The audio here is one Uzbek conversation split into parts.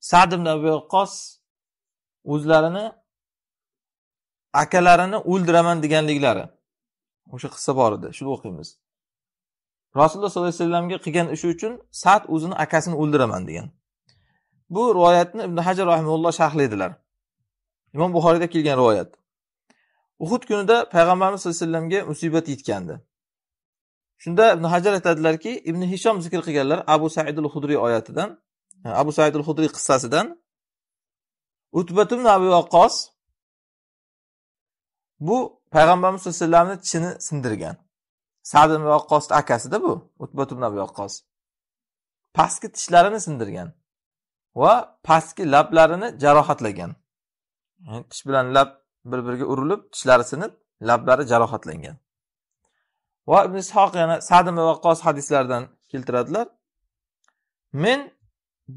sad ibn abi vaqqos o'zlarini akalarini o'ldiraman deganliklari o'sha qissa bor edi shuni o'qiymiz rasululloh sollallohu alayhi vasallamga qilgan ishi uchun sad o'zini akasini o'ldiraman degan bu rivoyatni ibn hajar rahimulloh sharhlaydilar imom buxoriyda kelgan rivoyat Uhud kunida payg'ambarimiz sallallohu alayhi vasallamga musibat yetgandi. Shunda Ibn Hajar aytadilarki, Ibn hishom zikr qilganlar Abu Said al-Hudriy oyatidan, Abu Said al-Hudriy qissasidan Utbat ibn vaqqos bu payg'ambarimiz sallallohu alayhi vasallamni chini sindirgan. Sa'd ibn akasida bu, Utbat ibn abu Waqqas. Pastki tishlarini sindirgan va pastki lablarini jarohatlagan. Tish bilan lab bir-biriga urilib, tishlari sinib, lablari jarohatlangan. Va Ibn Ishoq yana Sa'd ibn vaqqos hadislaridan keltiradilar. Men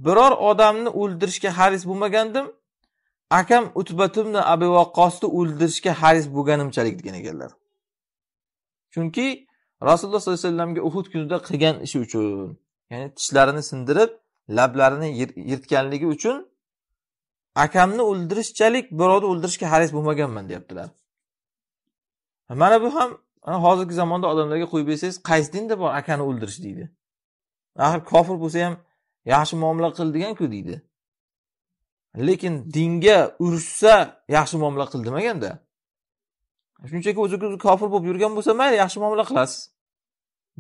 biror odamni o'ldirishga haris bo'lmagandim. Akam Utbatumni Abi vaqqosni o'ldirishga haris bo'lganimchalik degan ekanlar. Chunki Rasululloh sollallohu alayhi vasallamga Uhud kunida qilgan ishi uchun, ya'ni tishlarini sindirib, lablarini yirtganligi uchun akamni o'ldirishchalik birovni o'ldirishga haris bo'lmaganman deyaptilar mana bu ham hozirgi zamonda odamlarga qo'yib bersangiz qaysi dinda bor akani o'ldirish deydi axir kofir bo'lsa ham yaxshi muomala qil deganku deydi lekin dinga urushsa yaxshi muomala qil demaganda shunchaki o'zi kofir bo'lib yurgan bo'lsa mayli yaxshi muomala qilasiz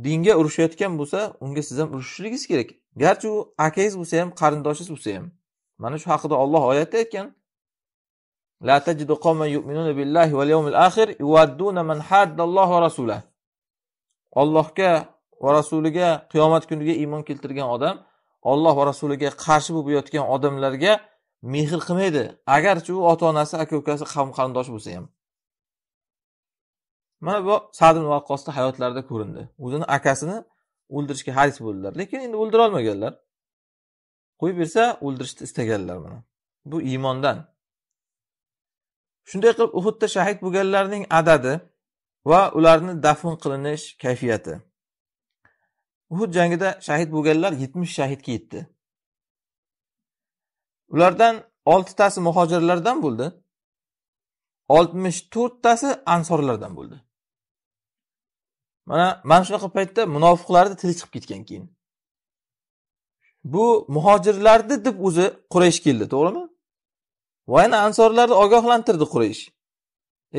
dinga urushayotgan bo'lsa unga siz ham urushishingiz kerak garchi u akangiz bo'lsa ham qarindoshingiz bo'lsa ham mana shu haqida olloh oyatda aytgan la tajidu yu'minuna billahi val yawmil akhir yuwadduna man haddallohu va rasulah Allohga va rasuliga qiyomat kuniga iymon keltirgan odam Alloh va rasuliga qarshi bo'lib yotgan odamlarga mehr qilmaydi agarchi u ota onasi aka ukasi qavm qarindoshi bo'lsa ham mana bu sadr vaqqosni hayotlarida ko'rindi o'zini akasini o'ldirishga haris bo'ldilar lekin endi o'ldira olmaganlar qo'yib bersa o'ldirishni istaganlar buni bu iymondan shunday qilib uhudda shahid bo'lganlarning adadi va ularni dafn qilinish kayfiyati uhud jangida shahid bo'lganlar yetmish shahidga yetdi ulardan oltitasi muhojirlardan bo'ldi oltmish to'rttasi ansorlardan bo'ldi mana mana shunaqa paytda munofiqlarni tili chiqib ketgan keyin bu muhojirlarni deb o'zi quraysh keldi to'g'rimi va yana ansorlarni ogohlantirdi quraysh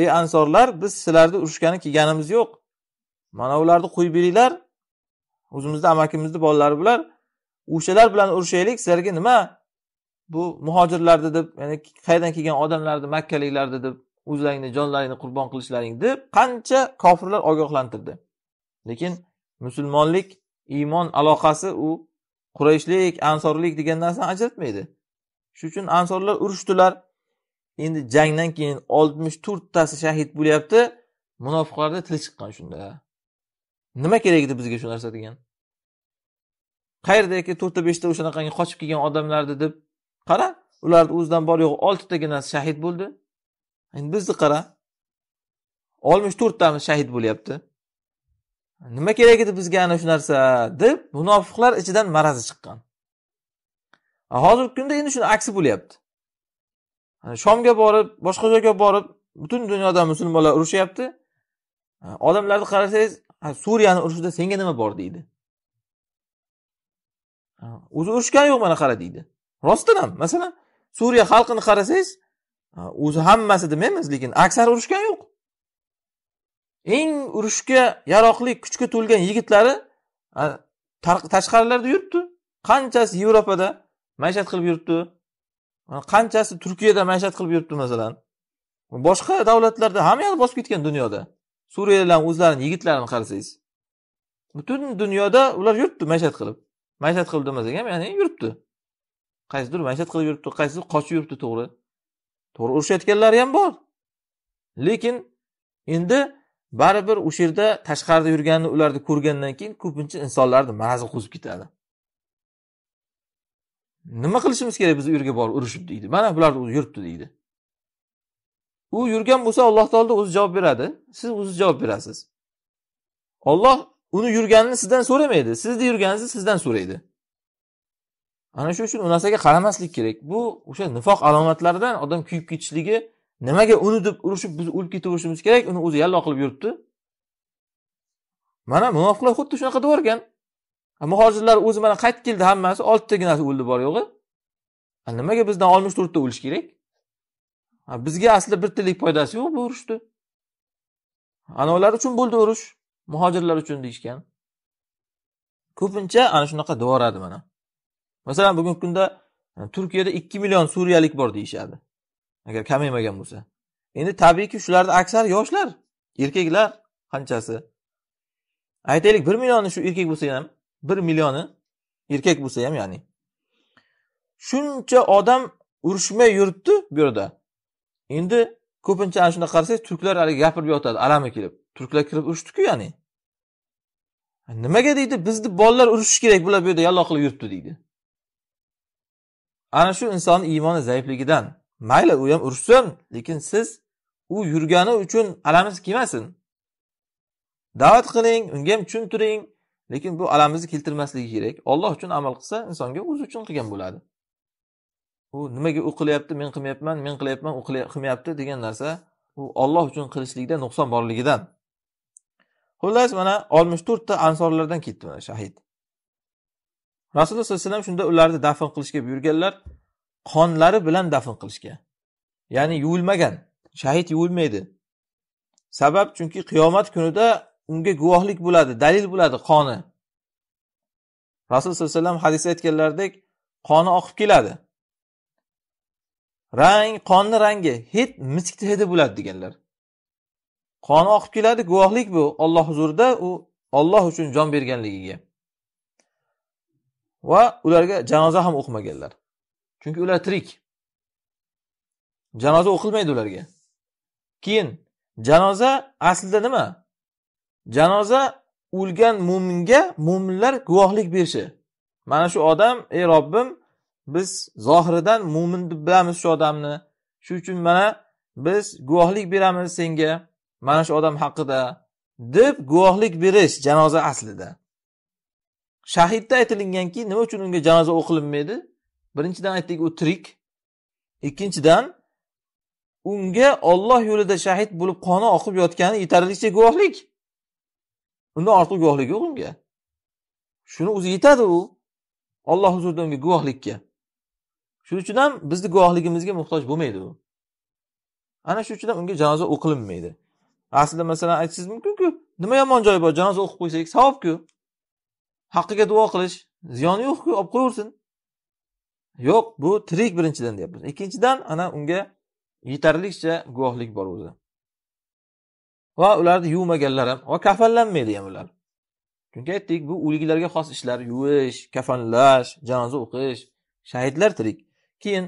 ey ansorlar biz sizlarni urushgani kelganimiz yo'q mana ularni qo'yib beringlar o'zimizni amakimizni bolalari bular o'shalar bilan urushaylik sizlarga nima bu muhojirlarni deb ya'ni qayerdan kelgan odamlarni makkaliklarni deb o'zlaringni jonlaringni qurbon qilishlaring deb qancha kofirlar ogohlantirdi lekin musulmonlik iymon aloqasi u qurayshlik ansorlik degan narsani ajratmaydi shuning uchun ansorlar urushdilar endi jangdan keyin oltmish to'rttasi shahid bo'lyapti munofiqlarni tili chiqqan shunda nima kerak edi bizga shu narsa degan qayerdaki to'rtta beshta o'shanaqangi qochib kelgan odamlarni deb qara ularni o'zidan bor yo'g'i oltitaginasi shahid bo'ldi endi bizni qara oltmish to'rttamiz shahid bo'lyapti nima kerak edi bizga ana shu narsa deb munofiqlar ichidan marazi chiqqan hozirgi kunda endi shuni aksi bo'lyapti shomga borib boshqa joyga borib butun dunyoda musulmonlar urushyapti odamlarni qarasangiz suriyani urushida senga nima bor deydi o'zi urushgani yo'q mana qara deydi rostdan ham masalan suriya xalqini qarasangiz o'zi hammasi demaymiz lekin aksari urushgani yo'q eng urushga yaroqli kuchga to'lgan yigitlari tashqarilarda yuribdi qanchasi yevropada maishat qilib yuribdi qanchasi turkiyada maishat qilib yuribdi masalan boshqa davlatlarda hammayam bosib ketgan dunyoda suriyalarni o'zlarini yigitlarini qarasangiz butun dunyoda ular yuribdi maishat qilib maishat qilib demasak ham ya'ni yuribdi qaysidir maishat qilib yuribdi qaysidir qochib yuribdi to'g'ri to'g'ri urushayotganlari ham bor lekin endi baribir o'sha yerda tashqarida yurganini ularni ko'rgandan keyin ko'pincha insonlarni mag'zi qo'zib ketadi nima qilishimiz kerak biz u yerga borib urushib deydi mana bular yuribdi deydi u yurgan bo'lsa alloh taolo o'zi javob beradi siz o'zi javob berasiz olloh uni yurganini sizdan so'ramaydi sizni yurganingizni sizdan so'raydi ana shu uchun u narsaga qaramaslik kerak bu o'sha nifoq alomatlaridan odam kuyib ketishligi nimaga uni deb urushib biz o'lib ketaverishimiz kerak uni o'zi yallo qilib yuribdi mana munofiqlar xuddi shunaqa deb yuborgan muhojirlar o'zi mana qaytib keldi hammasi oltitaginasi o'ldi bor yo'g'i nimaga bizdan oltmish to'rtta o'lish kerak bizga aslida bir tillik foydasi yo'q bu urushni anavilar uchun bo'ldi urush muhojirlar uchun deyishgan ko'pincha ana shunaqa devoradi mana masalan bugungi kunda turkiyada ikki million suriyalik bor deyishadi agar kamaymagan bo'lsa endi tabiiyki shularni aksari yoshlar erkaklar qanchasi aytaylik bir millioni shu erkak bo'lsa ham bir millioni erkak bo'lsa ham ya'ni shuncha odam urushmay yuribdi bu yerda endi ko'pincha ana shunday qarasangiz turklar hali gapirib yotadi alami kelib turklar kirib urushdiku ya'ni nimaga deydi bizni bolalar urushishi kerak bular bu yerda yallo qilib yuribdi deydi ana shu insonni iymoni zaifligidan mayli u ham ursin lekin siz u yurgani uchun alamiz kelmasin da'vat qiling unga ham tushuntiring lekin bu alamizni keltirmasligi kerak olloh uchun amal qilsa insonga o'zi uchun qilgan bo'ladi u nimaga u qilyapti men qilmayapman men qilyapman u qilmayapti degan narsa u olloh uchun qilishlikda nuqson borligidan xullas mana oltmish to'rtta ansorlardan ketdi mana shahid rasululloh sallallohu alayhi vasallam shunda ularni dafn qilishga buyurganlar qonlari bilan dafn qilishga ya'ni yuvilmagan shahid yuvilmaydi sabab chunki qiyomat kunida unga guvohlik bo'ladi dalil bo'ladi qoni rasul sallallohu alayhi vasallam hadisda aytganlaridek qoni oqib keladi rang qonni rangi hid miskni hidi bo'ladi deganlar qoni oqib keladi guvohlik bu olloh huzurida u olloh uchun jon berganligiga va ularga janoza ham o'qimaganlar chunki ular tirik janoza o'qilmaydi ularga keyin janoza aslida nima janoza o'lgan mo'minga mo'minlar guvohlik berishi mana shu odam ey robbim biz zohiridan mo'min deb bilamiz shu odamni shu uchun mana biz guvohlik beramiz senga mana shu odam haqida deb guvohlik berish janoza aslida shahidda aytilinganki nima uchun unga janoza o'qilinmaydi birinchidan aytdik u tirik ikkinchidan unga Alloh yo'lida shahid bo'lib qoni oqib yotgani yetarlicha guvohlik undan ortiq guvohlik yo'q unga shuni o'zi yetadi u Alloh huzurida unga guvohlikka shuning uchun ham bizni guvohligimizga muhtoj bo'lmaydi u ana shuning uchun ham unga janoza o'qilinmaydi aslida masalan aytishingiz mumkinku nima yomon joyi bor janoza o'qib qo'ysak savobku haqqiga duo qilish ziyoni yo'qku olib qo'yaversin yo'q bu tirik birinchidan deyapmiz ikkinchidan ana unga yetarlicha guvohlik bor o'zi va ularni yuvmaganlar ham va kafanlanmaydi ham ular chunki aytdik bu o'liklarga xos ishlar yuvish kafanlash janoza o'qish shahidlar tirik keyin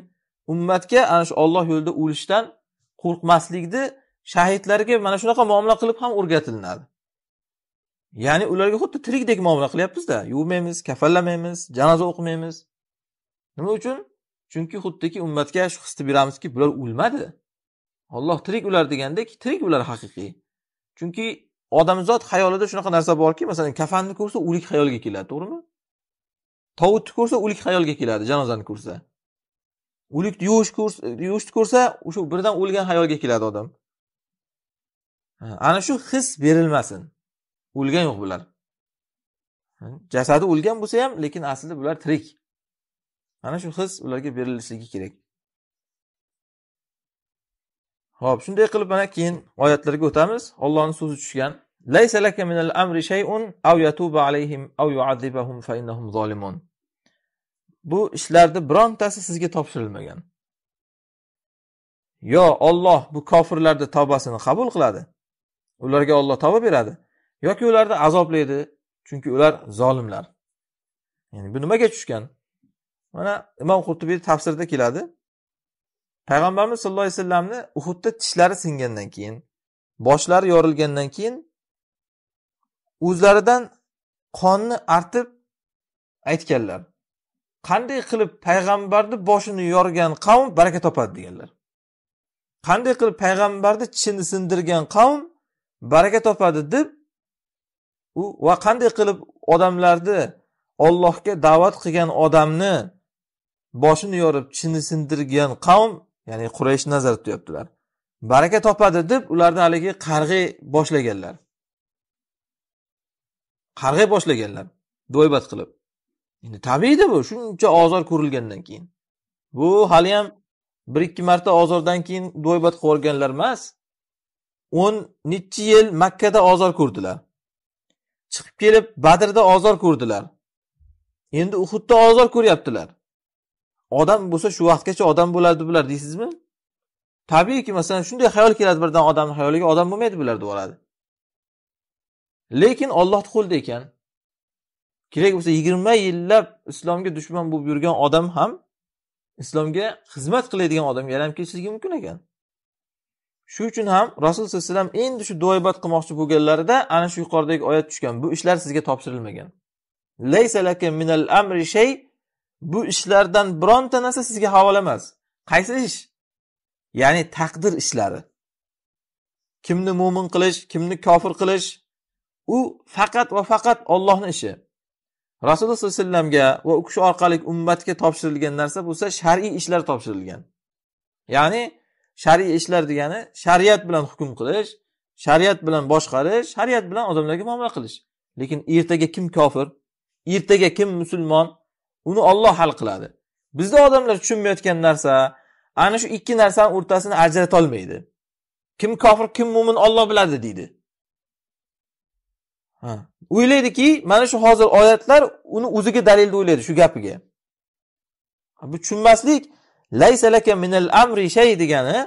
ummatga ana shu olloh yo'lida o'lishdan qo'rqmaslikni shahidlarga mana shunaqa muomala qilib ham o'rgatilinadi ya'ni ularga xuddi tirikdek muomala qilyapmizda yuvmaymiz kafanlamaymiz janoza o'qimaymiz nima uchun chunki xuddiki ummatga shu hisni beramizki bular o'lmadi olloh tirik ular degandek tirik ular haqiqiy chunki odamzod xayolida shunaqa narsa borki masalan kafanni ko'rsa o'lik xayolga keladi to'g'rimi tovutni ko'rsa o'lik xayolga keladi janozani ko'rsa o'likni yuvish yuvishni ko'rsa o'sha birdan o'lgan xayolga keladi odam ana shu his berilmasin o'lgan yo'q bular jasadi o'lgan bo'lsa ham lekin aslida bular tirik ana shu his ularga berilishligi kerak ho'p shunday qilib mana keyin oyatlarga o'tamiz ollohni so'zi tushgan laysa amri shay'un aw yatuba alayhim aw fa innahum bu ishlarni birontasi sizga topshirilmagan yo Alloh bu kofirlarni tavbasini qabul qiladi ularga Alloh tavba beradi yoki ularni azoblaydi chunki ular zolimlar ya'ni bu nimaga tushgan mana imom qurtubiy tafsirda keladi payg'ambarimiz sallallohu alayhi vasallamni uhudda tishlari singandan keyin boshlari yorilgandan keyin o'zlaridan qonni artib aytganlar qanday qilib payg'ambarni boshini yorgan qavm baraka topadi deganlar qanday qilib payg'ambarni tishini sindirgan qavm baraka topadi deb u va qanday qilib odamlarni ollohga da'vat qilgan odamni boshini yorib chinni sindirgan qavm ya'ni quraysh nazarda tutyaptilar baraka topadi deb ularni haligi qarg'iy boshlaganlar qarg'iy boshlaganlar doibat qilib endi tabiiyda bu shuncha ozor ko'rilgandan keyin bu haliyam bir ikki marta ozordan keyin doibat qilib yuborganlar emas o'n nechi yil makkada ozor ko'rdilar chiqib kelib badrda ozor ko'rdilar endi uhudda ozor ko'ryaptilar odam bo'lsa shu vaqtgacha odam bo'ladi bular deysizmi tabiiyki masalan shunday xayol keladi birdan odamni xayoliga odam bo'lmaydi bular deb oladi lekin ollohni qo'lida ekan kerak bo'lsa yigirma yillab islomga dushman bo'lib yurgan odam ham islomga xizmat qiladigan odamga aylanib ketishligi mumkin ekan shu uchun ham rasul sallallohu alayhi vasallam endi shu duoibat qilmoqchi bo'lganlarida ana shu yuqoridagi oyat tushgan bu ishlar sizga topshirilmagan bu ishlardan bironta narsa sizga havola emas qaysi ish ya'ni taqdir ishlari kimni mo'min qilish kimni kofir qilish u faqat va faqat ollohni ishi rasululloh sollallohu alayhi vasallamga va u kishi orqali ummatga topshirilgan narsa bo'lsa shar'iy ishlar topshirilgan ya'ni shar'iy ishlar degani shariat bilan hukm qilish shariat bilan boshqarish shariat bilan odamlarga muomala qilish lekin ertaga kim kofir ertaga kim musulmon uni Alloh hal qiladi bizda odamlar tushunmayotgan narsa ana shu ikki narsani o'rtasini ajrata olmaydi kim kofir kim mo'min Alloh biladi deydi ha o'ylaydiki mana shu hozir oyatlar uni o'ziga dalil deb o'ylaydi shu gapiga bu tushunmaslik laysalaka laka minal amri shay degani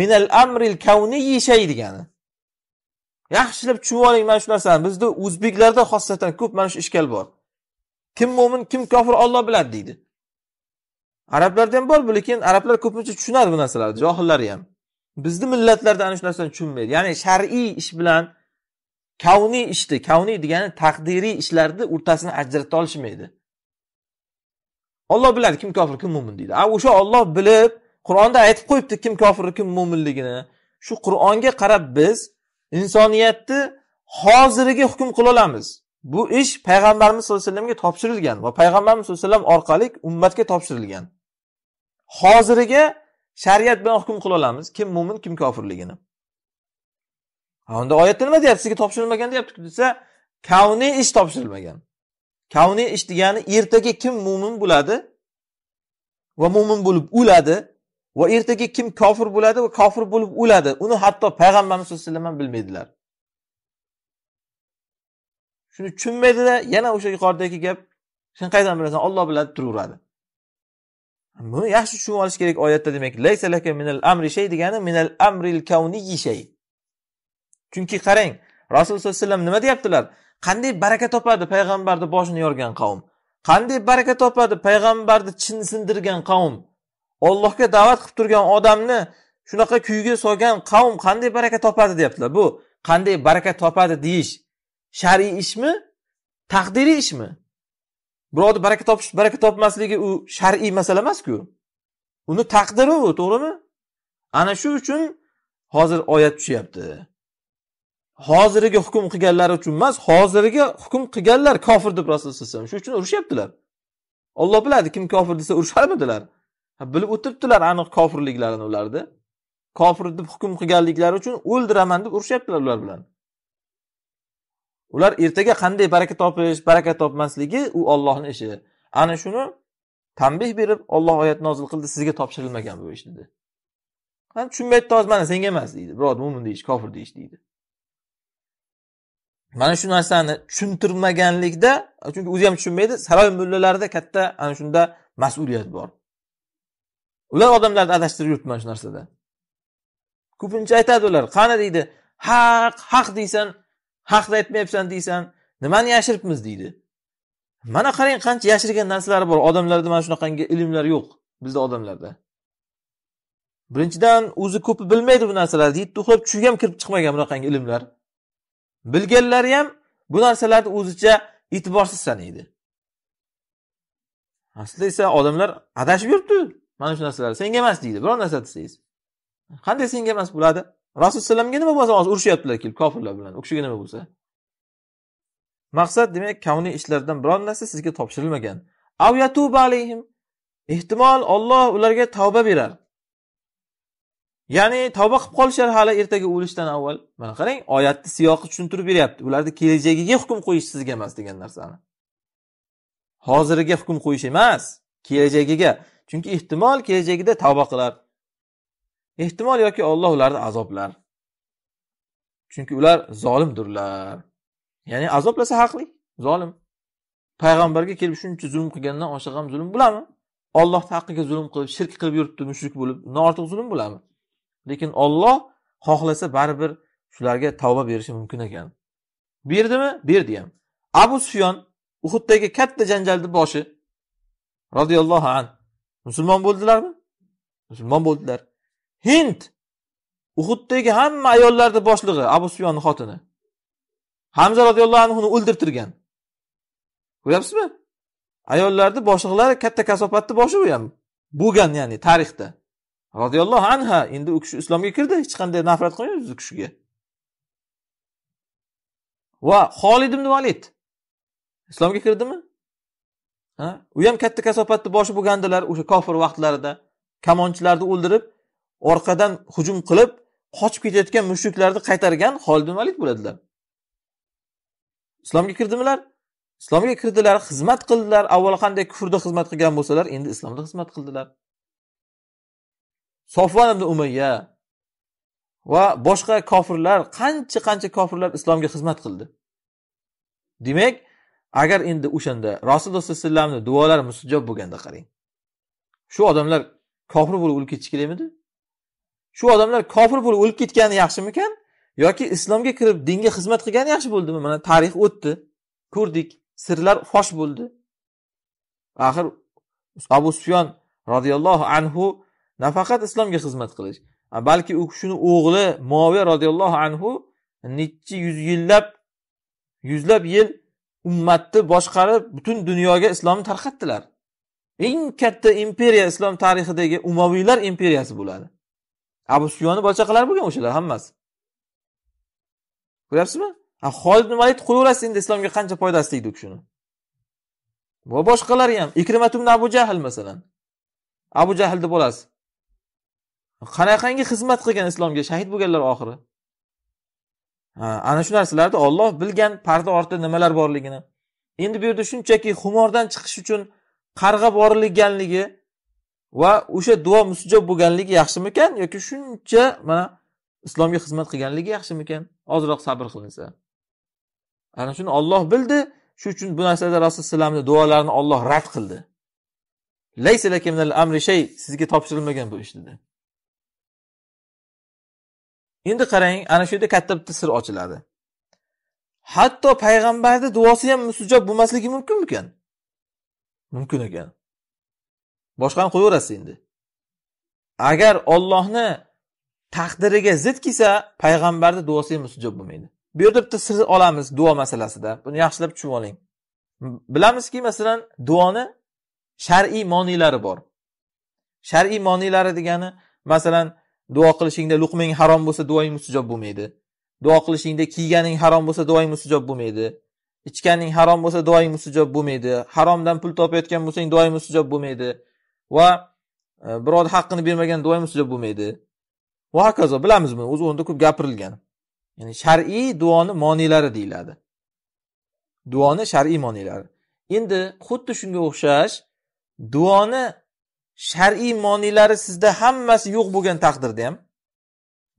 minal amril kavniyi shay degani yaxshilab tushunib oling mana shu narsani bizda o'zbeklarda xosatan ko'p mana shu ishkal bor kim mo'min kim kofir Alloh biladi deydi arablarda ham bor lekin arablar ko'pincha tushunadi bu narsalarni johillari ham bizni millatlarda ana shu narsani tushunmaydi ya'ni shar'iy ish bilan kavniy ishni kavniy degani taqdiriy ishlarni o'rtasini ajrata olishmaydi olloh biladi kim kofir kim mo'min deydi a o'sha olloh bilib qur'onda aytib qo'yibdi kim kofir kim mo'minligini shu qur'onga qarab biz insoniyatni hozirgi hukm qila olamiz bu ish payg'ambarimiz sallallohu alayhi vasallamga topshirilgan va payg'ambarimiz sallallohu alayhi vasallam orqali ummatga topshirilgan hoziriga shariat bilan hukm qila olamiz kim mo'min kim kofirligini unda oyatda nima deyapti sizga topshirilmagan deyaptiku desa kavniy ish topshirilmagan kavniy ish degani ertaga kim mo'min bo'ladi va mo'min bo'lib o'ladi va ertaga kim kofir bo'ladi va kofir bo'lib o'ladi uni hatto payg'ambarimiz sallallohu alayhi vasallam ham bilmaydilar shuni tushunmaydida yana o'sha yuqoridagi gap sen qayerdan bilasan olloh biladi turaveradi buni yaxshi tushunib olish kerak oyatda demak laysalaka minal amri shay degani minal amril kavniyi shay chunki qarang rasululloh sallallohu alayhi vasallam nima deyaptilar qanday baraka topadi payg'ambarni boshini yorgan qavm qanday baraka topadi payg'ambarni chin sindirgan qavm ollohga da'vat qilib turgan odamni shunaqa kuyga solgan qavm qanday baraka topadi deyaptilar bu qanday baraka topadi deyish shar'iy ishmi taqdiriy ishmi birovni baraka topish baraka topmasligi u shar'iy masala emasku uni taqdiri u to'g'rimi ana shu uchun hozir oyat tushyapti hozirgi hukm qilganlar uchun emas hozirgi hukm qilganlar kofir deb rasululloh alayhi vasallam shuning uchun urishyaptilar olloh biladi kim kofir desa urisharmidilar bilib o'tiribdilar aniq kofirliklarini ularni kofir deb hukm qilganliklari uchun o'ldiraman deb urushyaptilar ular bilan ular ertaga qanday baraka topish baraka topmasligi u ollohni ishi ana shuni tanbeh berib olloh oyat nozil qildi sizga topshirilmagan bu ish dedi tushunmayapti hozir mana senga emas deydi birov mo'min deyish kofir deyish deydi mana shu narsani tushuntirmaganlikda chunki o'zi ham tushunmaydi saroy mullalarida katta ana shunda mas'uliyat bor ular odamlarni adashtirib yuribdi mana shu narsada ko'pincha aytadi ular qani deydi haq haq deysan haqni aytmayapsan deysan nimani yashiribmiz deydi mana qarang qancha yashirgan narsalari bor odamlarda mana shunaqangi ilmlar yo'q bizda odamlarda birinchidan o'zi ko'pi bilmaydi bu narsalarni yetti uxlab tushiga ham kirib chiqmagan bunaqangi ilmlar bilganlari ham bu narsalarni o'zicha e'tiborsiz sanaydi aslida esa odamlar adashib yuribdi mana shu narsalar senga emas deydi biror narsa desangiz qanday senga emas bo'ladi rasulullohga nima bo'lsa hozir urushyaptilar kelib kofirlar bilan u kishiga nima bo'lsa maqsad demak kavniy ishlardan biror narsa sizga topshirilmagan ehtimol olloh ularga tavba berar ya'ni tavba qilib qolishar hali ertaga o'lishdan avval mana qarang oyatni siyoqi tushuntirib beryapti ularni kelajagiga hukm qo'yish sizga emas degan narsani hoziriga hukm qo'yish emas kelajagiga chunki ehtimol kelajagida tavba qilar ehtimol yoki olloh ularni azoblar chunki ular zolimdirlar ya'ni azoblasa haqli zolim payg'ambarga kelib shuncha zulm qilgandan oshiq ham zulm bo'ladimi ollohni haqqiga zulm qilib shirk qilib yuribdi mushrik bo'lib undan ortiq zulm bo'ladimi lekin olloh xohlasa baribir shularga tavba berishi mumkin ekan berdimi berdi ham abu sufyon uhuddagi katta janjalni boshi roziyallohu an musulmon bo'ldilarmi musulmon bo'ldilar hind uhuddagi hamma ayollarni boshlig'i abu suyonni xotini hamza roziyallohu anhuni o'ldirtirgan ko'ryapsizmi ayollarni boshliqlari katta kasofatni boshi bu ham bo'lgan ya'ni tarixda roziyallohu anha endi u kishi islomga kirdi hech qanday nafrat qilmaymiz u kishiga va xolid ibn valid islomga kirdimi u ham katta kasofatni boshi bo'lgandilar o'sha kofir vaqtlarida kamonchilarni o'ldirib orqadan hujum qilib qochib ketayotgan mushriklarni qaytargan Xolid Valid bo'ladilar. Islomga kirdimilar? Islomga kirdilar, xizmat qildilar. Avval qanday kufrda xizmat qilgan bo'lsalar, endi islomda xizmat qildilar. sofvan ibn Umayya va boshqa kofirlar, qancha-qancha kofirlar islomga xizmat qildi. Demak, agar endi o'shanda Rasululloh sallallohu alayhi vasallamni duolari mustajob bo'lganda qarang. Shu odamlar kofir bo'lib o'lib ketishi kerakmidi? shu odamlar kofir bo'lib o'lib ketgani yaxshimikan yoki islomga kirib dinga xizmat qilgani yaxshi bo'ldimi mana tarix o'tdi ko'rdik sirlar fosh bo'ldi axir abu sufyon roziyallohu anhu nafaqat islomga xizmat qilish balki u kishini o'g'li moviya roziyallohu anhu nechi yuz yillab yuzlab yil ummatni boshqarib butun dunyoga islomni tarqatdilar eng katta imperiya islom tarixidagi umaviylar imperiyasi bo'ladi abu sufyonni bola chaqalari bo'lgan o'shalar hammasi ko'ryapsizmi holid valid qo'yaverasiz endi islomga qancha foydasi tegdi u kishini va boshqalari ham ikrimat ibn abu jahl masalan abu jahlni bolasi qanaqangi xizmat qilgan islomga shahid bo'lganlar oxiri ana shu narsalarni olloh bilgan parda ortida nimalar borligini endi bu yerda shunchaki xumordan chiqish uchun qarg'a borilganligi va o'sha duo mustajob bo'lganligi yaxshimikan yoki shuncha mana islomga xizmat qilganligi yaxshimikan ozroq sabr qilinsa ana shuni olloh bildi shu uchun bu narsada rasululloh alayhi duolarini olloh rad qildi amri shay sizga topshirilmagan bu ish dedi endi qarang ana shu yerda katta bitta sir ochiladi hatto payg'ambarni duosi ham mustajob bo'lmasligi mumkinmikan mumkin ekan boshqani qo'yaverasiz endi agar ollohni taqdiriga zid kelsa payg'ambarni duosi ham mustajob bo'lmaydi bu yerda bitta sir olamiz duo masalasida buni yaxshilab tushunib oling bilamizki masalan duoni shar'iy moniylari bor shar'iy moniylari degani masalan duo qilishingda luqmang harom bo'lsa duoing mustajob bo'lmaydi duo qilishingda kiyganing harom bo'lsa duoing mustajob bo'lmaydi ichganing harom bo'lsa duoing mustajob bo'lmaydi haromdan pul topayotgan bo'lsang duoing mustajob bo'lmaydi va e, birovni haqqini bermagan duo ham bo'lmaydi va hokazo bilamizmi o'z o'rnida ko'p gapirilgan ya'ni shar'iy duoni moniylari deyiladi duoni shar'iy moniylari endi xuddi shunga o'xshash duoni shar'iy moniylari sizda hammasi yo'q bo'lgan taqdirda ham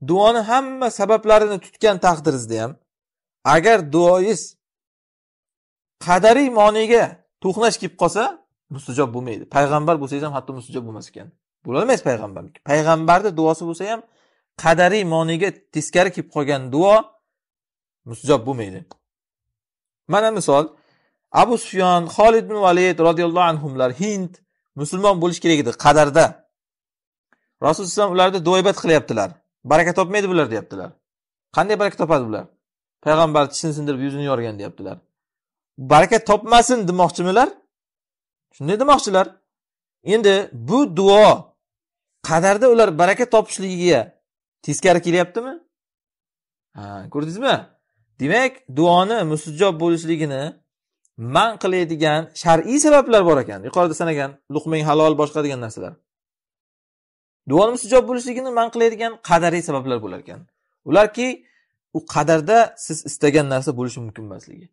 duoni hamma sabablarini tutgan taqdirizda ham agar duoyiz qadariy moniyga to'qnash kelib qolsa mustajob bo'lmaydi payg'ambar bo'lsangiz ham hatto mustajob bo'lmas ekan bo'lolmaysiz payg'ambarlik payg'ambarni duosi bo'lsa ham qadariy moniga teskari kelib qolgan duo mustajob bo'lmaydi mana misol abu sufyon xolid ibn valid roziyallohu anhular hind musulmon bo'lish kerak edi qadarda rasululloh alayhi ularni duoibat qilyaptilar baraka topmaydi bular deyaptilar qanday baraka topadi bular payg'ambar tishini sindirib yuzini yorgan deyaptilar baraka topmasin demoqchimilar shunday demoqchilar endi bu duo qadarda ular baraka topishligiga teskari kelyaptimi ha ko'rdingizmi demak duoni musijob bo'lishligini man qiladigan shar'iy sabablar bor ekan yuqorida sanagan luqmang halol boshqa degan narsalar duoni musijob bo'lishligini man qiladigan qadariy sabablar bo'lar ekan ularki u qadarda siz istagan narsa bo'lishi mumkin emasligi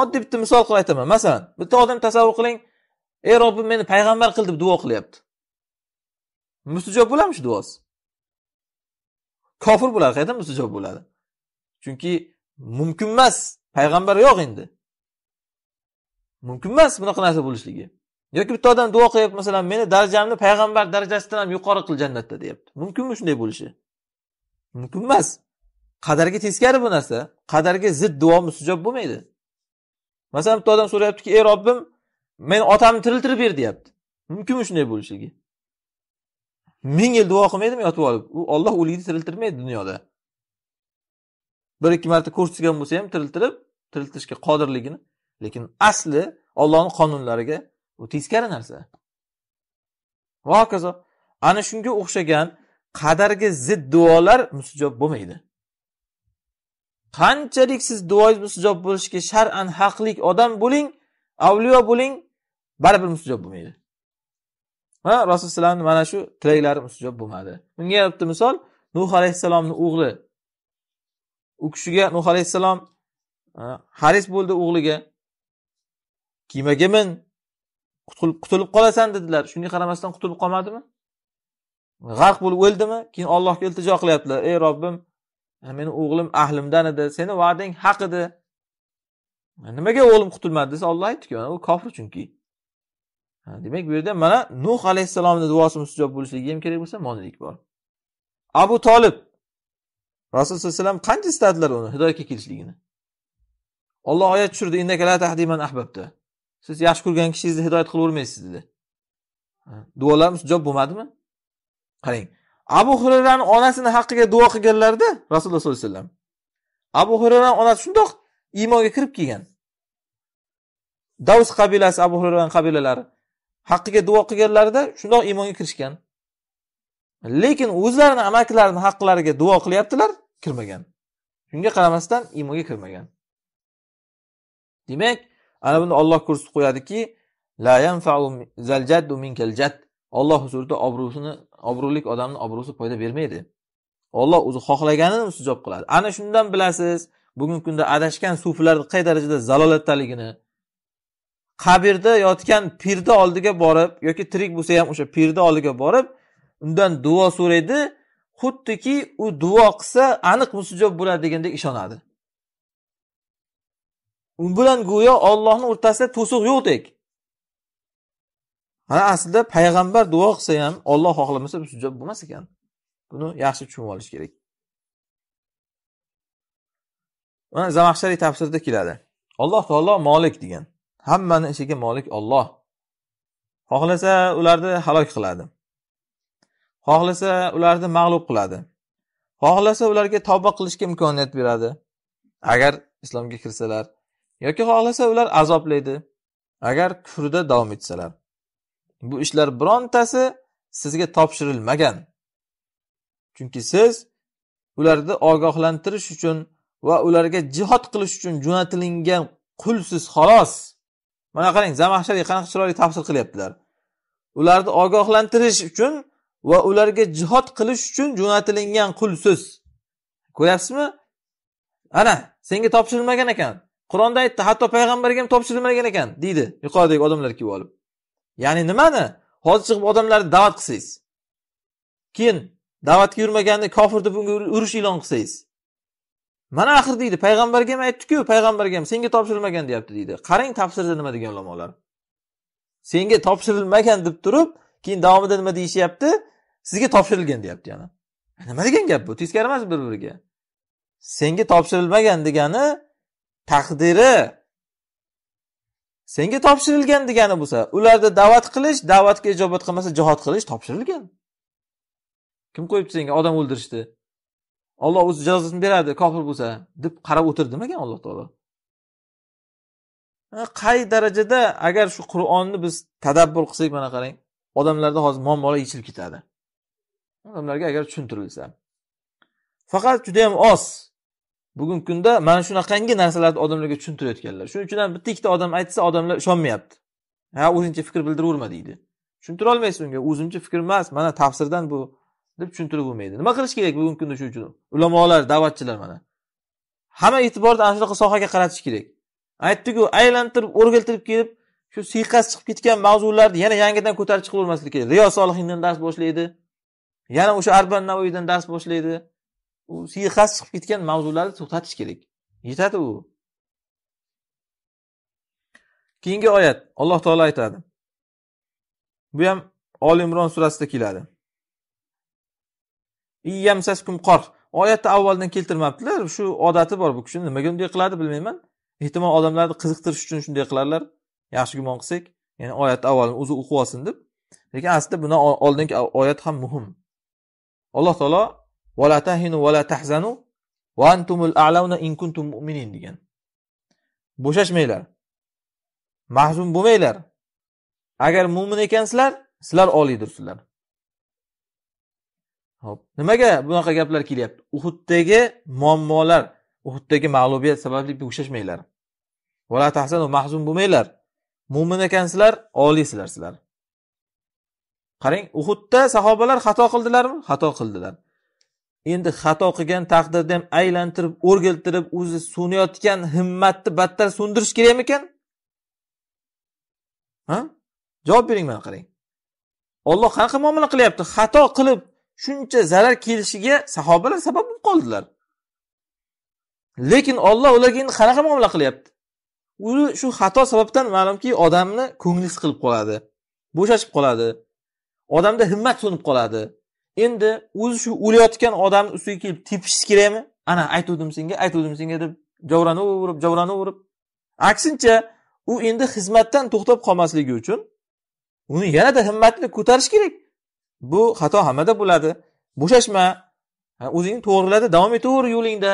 oddiy bitta misol qilib aytaman masalan bitta odam tasavvur qiling ey robbim meni payg'ambar qil deb duo qilyapti mustajob bo'ladimi shu duosi kofir bo'ladi qayerdan mustajob bo'ladi chunki mumkin emas payg'ambar yo'q endi mumkin emas bunaqa narsa bo'lishligi yoki bitta odam duo qilyapti masalan meni darajamni payg'ambar darajasidan ham yuqori qil jannatda deyapti mumkinmi shunday bo'lishi mumkin emas qadarga teskari bu narsa qadarga zid duo mustajob bo'lmaydi masalan bitta odam so'rayaptiki ey robbim meni otamni tiriltirib ber deyapti mumkinmi shunday bo'lishligi ming yil duo qilmaydimi yotib olib u olloh o'likni tiriltirmaydi dunyoda bir ikki marta ko'rsatgan bo'lsa ham tiriltirib tiriltirishga qodirligini lekin asli ollohni qonunlariga u teskari narsa va hokazo ana shunga o'xshagan qadarga zid duolar mustijob bo'lmaydi qanchalik siz duoyingiz mustajob bo'lishiga shar'an haqlik odam bo'ling avliyo bo'ling baribir mustajob bo'lmaydi va rasulullohni mana shu tilaklari mustajob bo'lmadi bunga bitta misol nuh alayhissalomni o'g'li u kishiga nuh alayhissalom e, haris bo'ldi o'g'liga kiymaga min qutulib qolasan dedilar shunga qaramasdan qutulib qolmadimi g'arq bo'lib o'ldimi keyin ollohga iltijo qilyaptilar ey robbim meni o'g'lim ahlimdan edi seni va'dang haq edi nimaga o'g'lim qutulmadi desa olloh aytdiki u kofir chunki demak bu yerda mana nuh alayhissalomni duosi mustijob bo'lishligi ham kerak bo'lsa monelik bor abu tolib rasululloh sallallohu alayhi vasallam qancha istadilar uni hidoyatga kelishligini olloh oyat tushirdi tahdiman ahbabta siz yaxshi ko'rgan kishingizni hidoyat qilavermaysiz dedi duolar mustijob bo'lmadimi qarang abu hurrani onasini haqqiga duo qilganlarda rasululloh sollallohu alayhi vasallam abu hurrani onasi shundoq iymonga kirib kelgan davs qabilasi abu hurrani qabilalari haqqiga duo qilganlarida shundoq iymonga kirishgan lekin o'zlarini amakilarini haqqilariga duo qilyaptilar kirmagan shunga qaramasdan iymonga kirmagan demak ana buni olloh ko'rsatib qo'yadiki la yanfau zal minkal jadd Alloh huzurida obro'sini obro'lik odamning obro'si foyda bermaydi. Olloh o'zi xohlaganini mustijob qiladi. Ana shundan bilasiz, bugungi kunda adashgan sufilarni qay darajada zalolatdaligini, qabrda yotgan pirni oldiga borib yoki tirik bo'lsa ham o'sha pirni oldiga borib, undan duo so'raydi, xuddiki u duo qilsa aniq mustijob bo'ladi degandek ishonadi. u bilan go'yo Allohning o'rtasida to'siq yo'qdek ana aslida payg'ambar duo qilsa ham olloh xohlamasa bu ijob bo'lmas ekan buni yaxshi tushunib olish kerak mana zamaxshariy tafsirda keladi alloh taolo molik degan hammani ishiga molik olloh xohlasa ularni halok qiladi xohlasa ularni mag'lub qiladi xohlasa ularga tavba qilishga imkoniyat beradi agar islomga kirsalar yoki xohlasa ular azoblaydi agar kufrda davom etsalar Bu ishlar birontasi sizga topshirilmagan. Chunki siz ularni ogohlantirish uchun va ularga jihod qilish uchun jo'natilingan qulsiz xolos. Mana qarang, Zamaxshariy qanaqa chiroyli tafsir qilyaptilar. Ularni ogohlantirish uchun va ularga jihod qilish uchun jo'natilingan qulsiz. Ko'ryapsizmi? Ana, senga topshirilmagan ekan. Qur'onda aytdi, hatto payg'ambarga ham topshirilmagan ekan, deydi yuqoridagi odamlar kelib olib. Ya'ni nimani? Hozir chiqib odamlarni da'vat qilsangiz, keyin da'vatga yurmaganni kofir deb unga urush e'lon qilsangiz. Mana axir deydi, payg'ambarga ham aytdiku ku payg'ambarga ham senga topshirilmagan deyapti deydi. Qarang tafsirda nima degan ulamolar. Senga topshirilmagan deb turib, keyin davomida nima deyishyapti? Sizga topshirilgan deyapti yana. Nima degan gap bu? Teskari emas bir-biriga. Senga topshirilmagan degani taqdiri senga topshirilgan degani bo'lsa ularni da'vat qilish da'vatga ijobat qilmasa jihod qilish topshirilgan kim qo'yibdi senga odam o'ldirishni olloh o'zi jazosini beradi kofir bo'lsa deb qarab o'tir ekan alloh taolo qay darajada agar shu qur'onni biz tadabbur qilsak mana qarang odamlarda hozir muammolar yechilib ketadi odamlarga agar tushuntirilsa faqat judayam oz bugungi kunda mana shunaqangi narsalarni odamlarga tushuntirayotganlar shuning uchun ham bitta ikkita odam aytsa odamlar ishonmayapti ha o'zingcha fikr bildiraverma deydi tushuntira olmaysiz unga o'zimcha fikr emas mana tafsirdan bu deb tushuntirib bo'lmaydi nima qilish kerak bugungi kunda shuning uchun ulamolar da'vatchilar mana hamma e'tiborni ana shunaqa sohaga qaratish kerak aytdiku aylantirib o'rgiltirib kelib shu siyqasi chiqib ketgan mavzularni yana yangidan ko'tarib chiqavermaslik kerak riyo solihindan dars boshlaydi yana o'sha arban navoiydan dars boshlaydi u suiqasd chiqib ketgan mavzularni to'xtatish kerak yetadi u keyingi oyat alloh taolo aytadi bu ham olimron surasida keladi iyamsaskum qor oyatni avvaldan keltirmabdilar shu odati bor bu kishini nimaga unday qiladi bilmayman ehtimol odamlarni qiziqtirish uchun shunday qilarlar yaxshi gumon qilsak ya'ni oyatni avval o'zi o'qib olsin deb lekin aslida bundan oldingi oyat ham muhim alloh taolo tahinu va la tahzanu va antumul in kuntum mu'minin degan bo'shashmanglar mahzun bo'lmanglar agar mo'min ekansizlar sizlar oliydirsizlar hop nimaga bunaqa gaplar kelyapti uhuddagi muammolar uhuddagi mag'lubiyat sababli bo'shashmanglar va la tahzanu mahzun bo'lmanglar mo'min ekansizlar oliysizlar sizlar qarang uhudda sahobalar xato qildilarmi xato qildilar endi xato qilgan taqdirda ham aylantirib o'rgiltirib o'zi so'nayotgan himmatni battar so'ndirish kerakmi ekan ha javob bering mana qarang olloh qanaqa muomala qilyapti xato qilib shuncha zarar kelishiga sahobalar sabab bo'lib qoldilar lekin olloh ularga endi qanaqa muomala qilyapti u shu xato sababdan ma'lumki odamni ko'ngli qilib qoladi bo'shashib qoladi odamda himmat so'nib qoladi endi o'zi shu o'layotgan odamni ustiga kelib tepishingiz kerakmi ana aytuvdim senga aytuvdim senga deb javranaverib javranaverib aksincha u endi xizmatdan to'xtab qolmasligi uchun uni yanada himmatini ko'tarish kerak bu xato hammada bo'ladi bo'shashma o'zing to'g'riladi davom etaver yo'lingda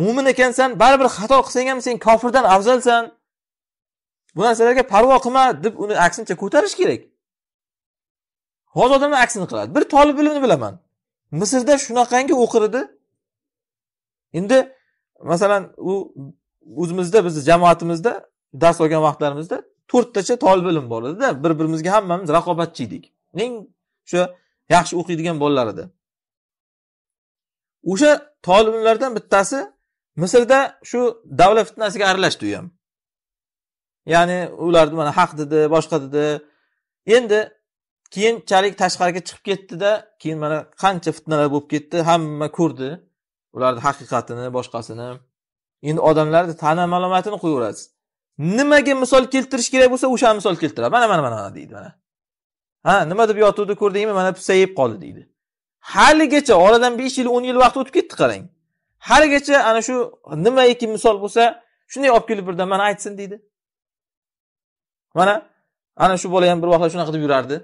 mo'min ekansan baribir xato qilsang ham sen kofirdan afzalsan bu narsalarga parvo qilma deb uni aksincha ko'tarish kerak Hozir odamlar aksini qiladi. Bir talib ilmni bilaman. Misrda shunaqangi o'qir edi. Endi masalan u o'zimizda bizni jamoatimizda dars olgan vaqtlarimizda to'rttacha talib ilm bor edida bir birimizga hammamiz raqobatchi edik eng o'sha yaxshi o'qiydigan bolalar edi o'sha talib bittasi misrda shu davlat fitnasiga aralashdi u ham ya'ni ularni mana haq dedi boshqa dedi endi keyinchalik tashqariga chiqib ketdida keyin mana qancha fitnalar bo'lib ketdi hamma ko'rdi ularni haqiqatini boshqasini endi odamlarni tana malomatini qo'yaverasiz nimaga misol keltirish kerak bo'lsa o'shani misol keltiradi mana mana mana deydi mana ha nima deb yotuvdi ko'rdingmi mana pisa yeb qoldi deydi haligacha oradan besh yil o'n yil vaqt o'tib ketdi qarang haligacha ana shu nimaiki misol bo'lsa shunday olib kelib birdan mana aytsin deydi mana ana shu bola ham bir vaqtlar shunaqa deb yurardi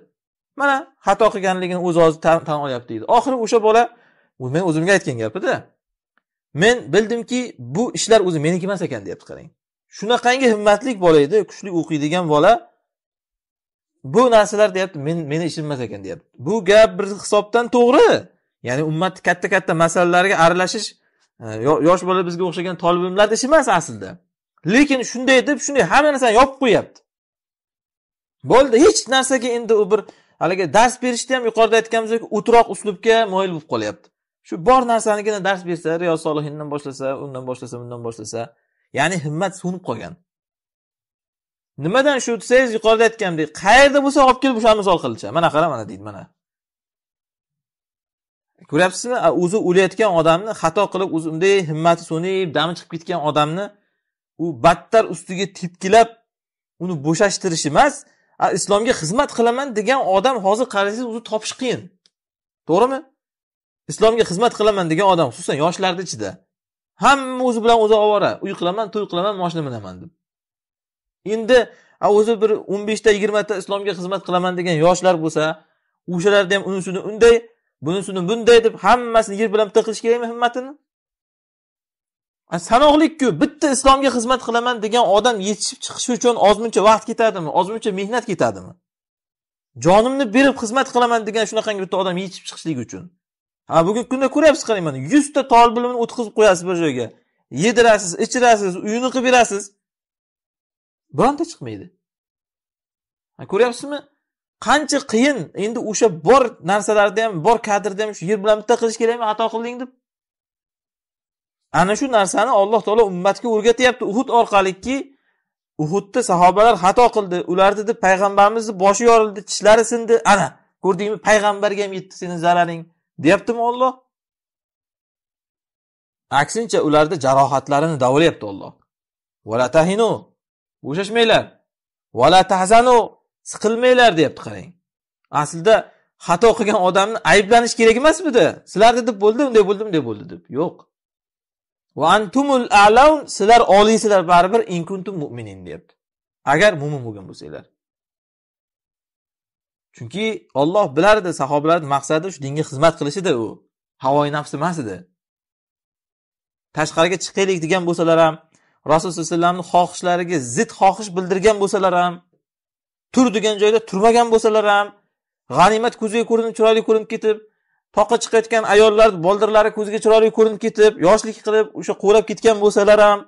mana xato qilganligini o'zi hozir tan olyapti deydi oxiri o'sha bola men o'zimga aytgan gapida men bildimki bu ishlar o'zi meniki emas ekan deyapti qarang shunaqangi himmatli bola edi kuchli o'qiydigan bola bu narsalar deyapti men meni ishim emas ekan deyapti bu gap bir hisobdan to'g'ri ya'ni ummatni katta katta masalalarga aralashish e, yosh bola bizga o'xshagan tolib ishi emas aslida lekin shunday deb shunday hamma narsani yopib qo'yyapti bo'ldi hech narsaga endi u bir haligi dars berishda ham yuqorida aytganimizdek o'tiroq uslubga moyil bo'lib qolyapti shu bor narsanigina dars bersa riyoz solihindan boshlasa undan boshlasa bundan boshlasa ya'ni himmat so'nib qolgan nimadan shu desangiz yuqorida aytganimdek qayerda bo'lsa olib kelib o'shani misol qilicha mana qara mana deydi mana ko'ryapsizmi o'zi o'layotgan odamni xato qilib o'zi unday himmati so'nib dami chiqib ketgan odamni u battar ustiga tepkilab uni bo'shashtirish emas islomga xizmat qilaman degan odam hozir qarasangiz o'zi topish qiyin to'g'rimi islomga xizmat qilaman degan odam xususan yoshlarni ichida hamma o'zi bilan o'zi ovora uy qilaman to'y qilaman moshina minaman deb endi o'zi bir o'n beshta yigirmata islomga xizmat qilaman degan yoshlar bo'lsa o'shalarni ham unisini unday bunisini bunday deb hammasini yer bilan bitta qilish kerakmi himmatini sanoqlikku bitta islomga xizmat qilaman degan odam yetishib chiqishi uchun ozmuncha vaqt ketadimi ozmuncha mehnat ketadimi jonimni berib xizmat qilaman degan shunaqangi bitta odam yetishib chiqishligi uchun ha bugungi kunda ko'ryapsiz qarang mana yuzta tol bilimni o'tkazib qo'yasiz bir joyga yedirasiz ichirasiz uyini qilib berasiz bironta chiqmaydi ko'ryapsizmi qancha qiyin endi o'sha bor narsalarda ham bor kadrda ham shu yer bilan bitta qilish kerakmi xato qilding deb ana shu narsani alloh taolo ummatga o'rgatyapti uhud orqaliki uhudda sahobalar xato qildi ularni deb payg'ambarimizni boshi yorildi tishlari sindi ana ko'rdingmi payg'ambarga ham yetdi seni zararing deyaptimi olloh aksincha ularda jarohatlarini davolayapti olloh vala tahinu bo'shashmanglar vala tahzanu siqilmanglar deyapti qarang aslida xato qilgan odamni ayblanish kerak emasmidi sizlarni deb bo'ldi unday bo'ldi bunday bo'ldi deb yo'q va antumul alaun sizlar oliysizlar baribir inkuntum mu'minin deyapti agar mo'min bo'lgan bo'lsanglar chunki olloh bilardi sahobalarni maqsadi shu dinga xizmat qilish edi u havoyi nafs emas edi tashqariga chiqaylik degan bo'lsalar ham rasululloh sallallohu alayhi vasallamni xohishlariga zid xohish bildirgan bo'lsalar ham tur degan joyda turmagan bo'lsalar ham g'animat ko'ziga ko'rinib chiroyli ko'rinib ketib toqqa chiqayotgan ayollar boldirlari ko'ziga chiroyli ko'rinib ketib yoshlik qilib o'sha quvlab ketgan bo'lsalar ham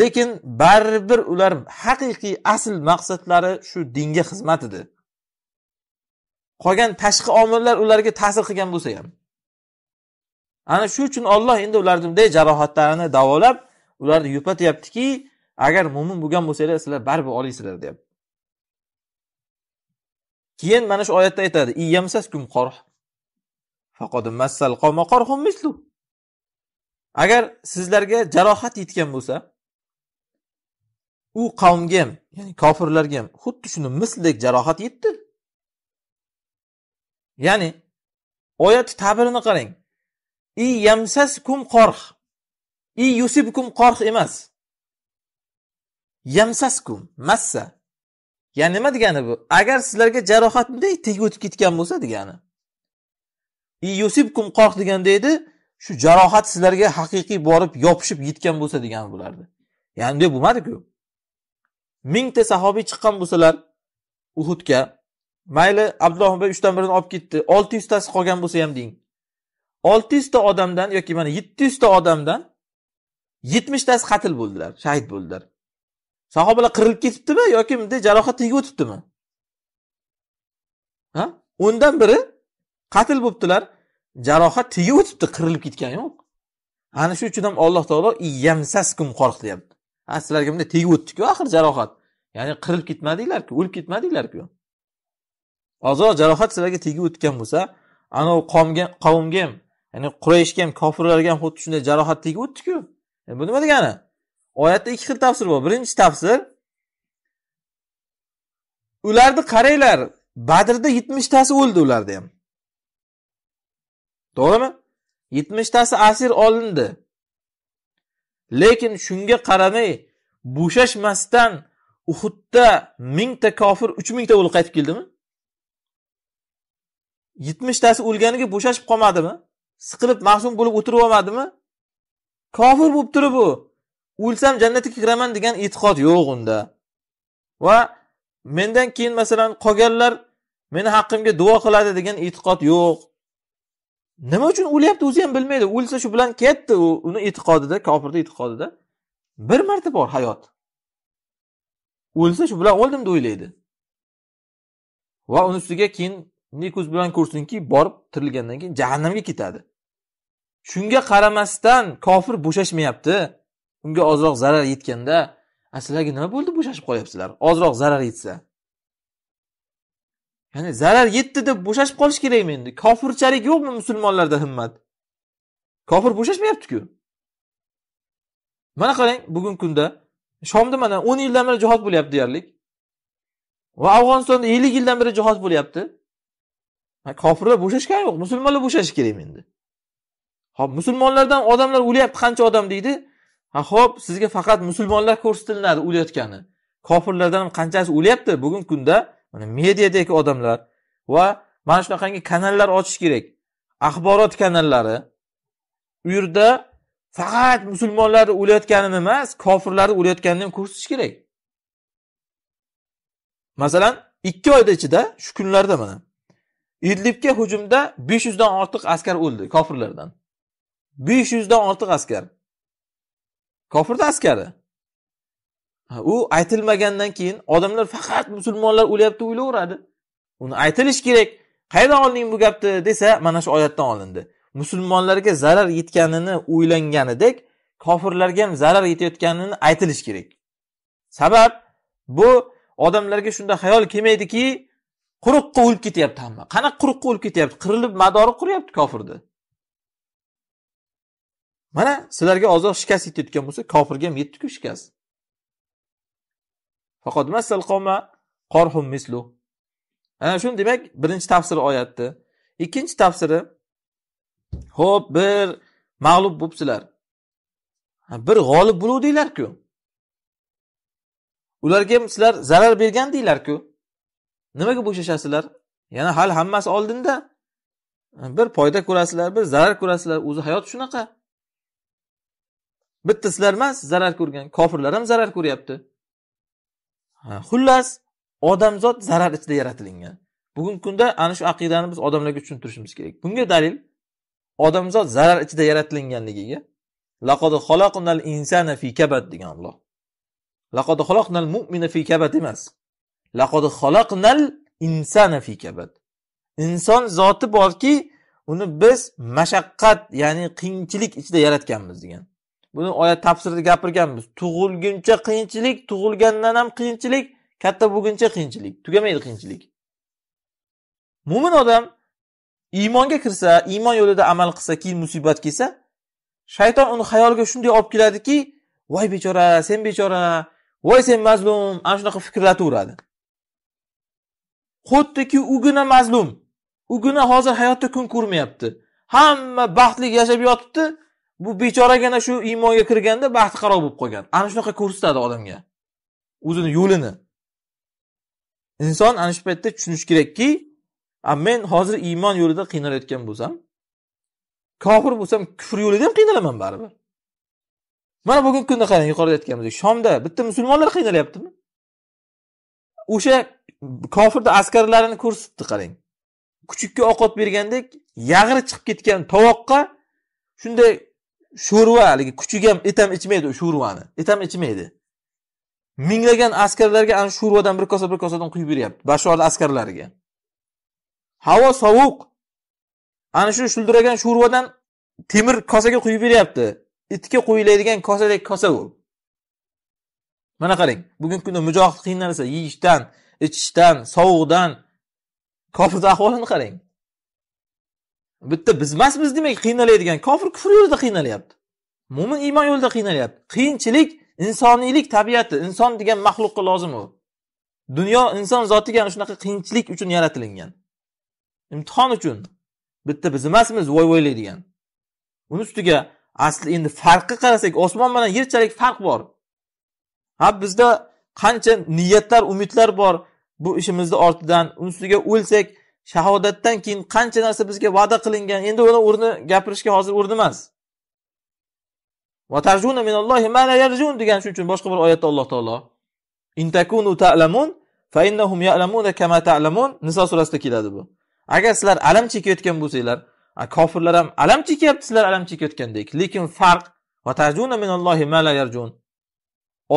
lekin baribir ular haqiqiy asl maqsadlari shu dinga xizmat edi qolgan tashqi omillar ularga ta'sir qilgan bo'lsa ham ana shu uchun olloh endi ularni bunday jarohatlarini davolab ularni yupatyaptiki agar mo'min bo'lgan bo'lsanglar sizlar baribir oliysizlar deyapti keyin mana shu oyatda aytadi agar sizlarga jarohat yetgan bo'lsa u qavmga ham ya'ni kofirlarga ham xuddi shuni mislidek jarohat yetdi ya'ni oyat tabirini qarang i yamsaskum qorh i yusibkum qorh emas yamsaskum massa ya'ni nima degani bu agar sizlarga jarohat bunday tegib o'tib ketgan bo'lsa degani yusibkum qoq deganda edi shu jarohat sizlarga haqiqiy borib yopishib yetgan bo'lsa degani bo'lardi ya'ni bunday bo'lmadiku mingta sahobiy chiqqan bo'lsalar uhudga mayli abdulloh ibn uchdan birini olib ketdi olti yuztasi qolgan bo'lsa ham deng olti yuzta odamdan yoki mana yetti yuzta odamdan yetmishtasi qatl bo'ldilar shahid bo'ldilar sahobalar qirilib ketibdimi yoki bunday jarohat tegib o'tibdimi ha o'ndan biri qatl bo'libdilar jarohat tegi o'tibdi qirilib ketgani yo'q ana shu uchun ham alloh taolo yamsaskum qo'rqityapti ha sizlarga bunday tegib o'tdiku axir jarohat ya'ni qirilib ketmadinglarku o'lib ketmadinglarku ozroq jarohat sizlarga tegib o'tgan bo'lsa anavi qomga qavmga ham ya'ni qurayishga ham kofirlarga ham xuddi shunday jarohat tegib o'tdiku e, bu nima degani oyatda ikki xil tafsir bor birinchi tafsir ularni qaranglar badrda yetmishtasi o'ldi ularni ham to'g'rimi yetmishtasi asir olindi lekin shunga qaramay bo'shashmasdan uhudda mingta kofir uch mingta bo'lib qaytib keldimi yetmishtasi o'lganiga bo'shashib qolmadimi siqilib mahzun bo'lib o'tirib olmadimi kofir bo'lib turib u o'lsam jannatga kiraman degan e'tiqod yo'q unda va mendan keyin masalan qolganlar meni haqqimga duo qiladi degan e'tiqod yo'q nima uchun o'lyapti o'zi ham bilmaydi o'lsa shu bilan ketdi u uni e'tiqodida kofirni e'tiqodida bir marta bor hayot o'lsa shu bilan o'ldim deb o'ylaydi va uni ustiga keyin bunday ko'z bilan ko'rsinki borib tirilgandan keyin jahannamga ketadi shunga qaramasdan kofir bo'shashmayapti unga ozroq zarar yetganda a sizlarga nima bo'ldi bo'shashib qolyapsizlar ozroq zarar yetsa ya'ni zarar yetdi deb bo'shashib qolish kerakmi endi kofirchalik yo'qmi musulmonlarda himmat kofir bo'shashmayaptiku mana qarang bugungi kunda shomda mana o'n yildan beri jihod bo'lyapti deyarlik va afg'onistonda ellik yildan beri jihod bo'lyapti kofirlar bo'shashgani yo'q musulmonlar bo'shashi kerak endi hop musulmonlardan odamlar o'lyapti qancha odam deydi ha ho'p sizga faqat musulmonlar ko'rsatilinadi o'layotgani kofirlardan qanchasi o'lyapti bugungi kunda mana mediadagi odamlar va mana shunaqangi kanallar ochish kerak axborot kanallari u yerda faqat musulmonlarni o'layotganini emas kofirlarni o'layotganini ham ko'rsatish kerak masalan ikki oyni ichida shu kunlarda mana idlibga hujumda besh yuzdan ortiq askar o'ldi kofirlardan besh yuzdan ortiq askar kofirni askari u aytilmagandan keyin odamlar faqat musulmonlar o'lyapti o'ylaveradi uni aytilishi kerak qayerdan olding bu gapni desa mana shu oyatdan olindi musulmonlarga zarar yetganini o'ylanganidek kofirlarga ham zarar yetayotganini aytilishi kerak sabab bu odamlarga shunda xayol kelmaydiki quruqqa o'lib ketyapti hamma qanaqa quruqqa o'lib ketyapti qirilib madori quryapti kofirni mana sizlarga ozroq shikast yetayotgan bo'lsa kofirga ham yetdiku shikast faqat massal mislu ana shu demak birinchi tafsiri oyatni ikkinchi tafsiri ho'p bir mag'lub bo'libsizlar bir g'olib bo'luvdinglarku ularga ham sizlar zarar bergandinglarku nimaga bo'shashasizlar yana hali hammasi oldinda bir foyda ko'rasizlar bir zarar ko'rasizlar o'zi hayot shunaqa bitta sizlar emas zarar ko'rgan kofirlar ham zarar ko'ryapti xullas odamzod zarar ichida yaratilingan bugungi kunda ana shu aqidani biz odamlarga tushuntirishimiz kerak bunga dalil odamzod zarar ichida yaratilinganligiga laqod xaloqnal insana fi kabad degan Alloh laqod xaloqnal mu'mina fi kabad emas laqod xaloqnal insana fi kabad inson zoti borki uni biz mashaqqat ya'ni qiyinchilik ichida yaratganmiz degan Buni oyat tafsirida gapirganmiz. Tug'ilguncha qiyinchilik, tug'ilgandan ham qiyinchilik, katta bo'lguncha qiyinchilik, tugamaydi qiyinchilik. Mo'min odam iymonga kirsa, iymon yo'lida amal qilsa, keyin musibat kelsa, shayton uni xayoliga shunday olib keladiki, voy bechora, sen bechora, voy sen mazlum, ana shunaqa fikrlataveradi. Xuddiki ugina mazlum. Ugina hozir hayotda kun ko'rmayapti. Hamma baxtli yashab yotibdi, bu bechoragina shu iymonga kirganda baxti qaro bo'lib qolgan ana shunaqa ko'rsatadi odamga o'zini yo'lini inson ana shu paytda tushunishi kerakki men hozir iymon yo'lida qiynalayotgan bo'lsam kofir bo'lsam kufr yo'lida ham qiynalaman baribir mana bugungi kunda qarang yuqorida aytganimizdek shomda bitta musulmonlar qiynalyaptimi o'sha kofirni askarlarini ko'rsatibdi qarang kuchukka ovqat bergandek yag'ri chiqib ketgan tovoqqa shunday sho'rva haligi kuchuk ham et ham ichmaydi u sho'rvani et ham ichmaydi minglagan askarlarga ana sho'rvadan bir kosa bir kosadan quyib beryapti bashorni askarlariga havo sovuq ana shu shuldiragan sho'rvadan temir kosaga quyib beryapti itga qo'yiladigan kosadek kosa u mana qarang bugungi kunda mujohid qiyin narsa yeyishdan ichishdan sovuqdan kofirni ahvolini qarang bitta biz emasmiz demak qiynalaydigan kofir kufr yo'lida qiynalyapti mo'min iymon yo'lida qiynalyapti qiyinchilik insoniylik tabiati inson degan maxluqqa lozim u dunyo inson zotiga ana shunaqa qiyinchilik uchun yaratilingan imtihon uchun bitta biz emasmiz voy voylaydigan uni ustiga asli endi farqqa qarasak osmon bilan yerchalik farq bor ha bizda qancha niyatlar umidlar bor bu ishimizni ortidan uni ustiga o'lsak shahodatdan keyin qancha narsa bizga va'da qilingan endi uni o'rni gapirishga hozir o'rni emas degan shuning uchun boshqa bir oyatda alloh taolo intakunu ta'lamun fa innahum ya'lamuna kama ta'lamun niso surasida keladi bu agar sizlar alam chekayotgan bo'lsanglar kofirlar ham alam chekyapti sizlar alam chekayotgandek lekin farq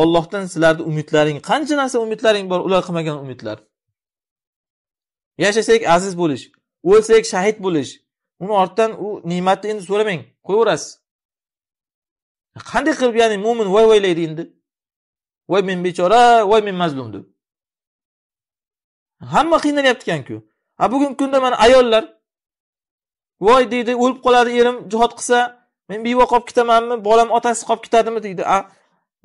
ollohdan sizlarni umidlaring qancha narsa umidlaring bor ular qilmagan umidlar yashasak aziz bo'lish o'lsak shahid bo'lish uni ortidan u ne'matni endi so'ramang qo'yaverasiz qanday qilib ya'ni mo'min voy voylaydi endi voy men bechora voy men mazlum deb hamma qiynalyapti ekanku a bugungi kunda mana ayollar voy deydi o'lib qoladi erim jihod qilsa men beva qolib ketamanmi bolam otasi qolib ketadimi deydi a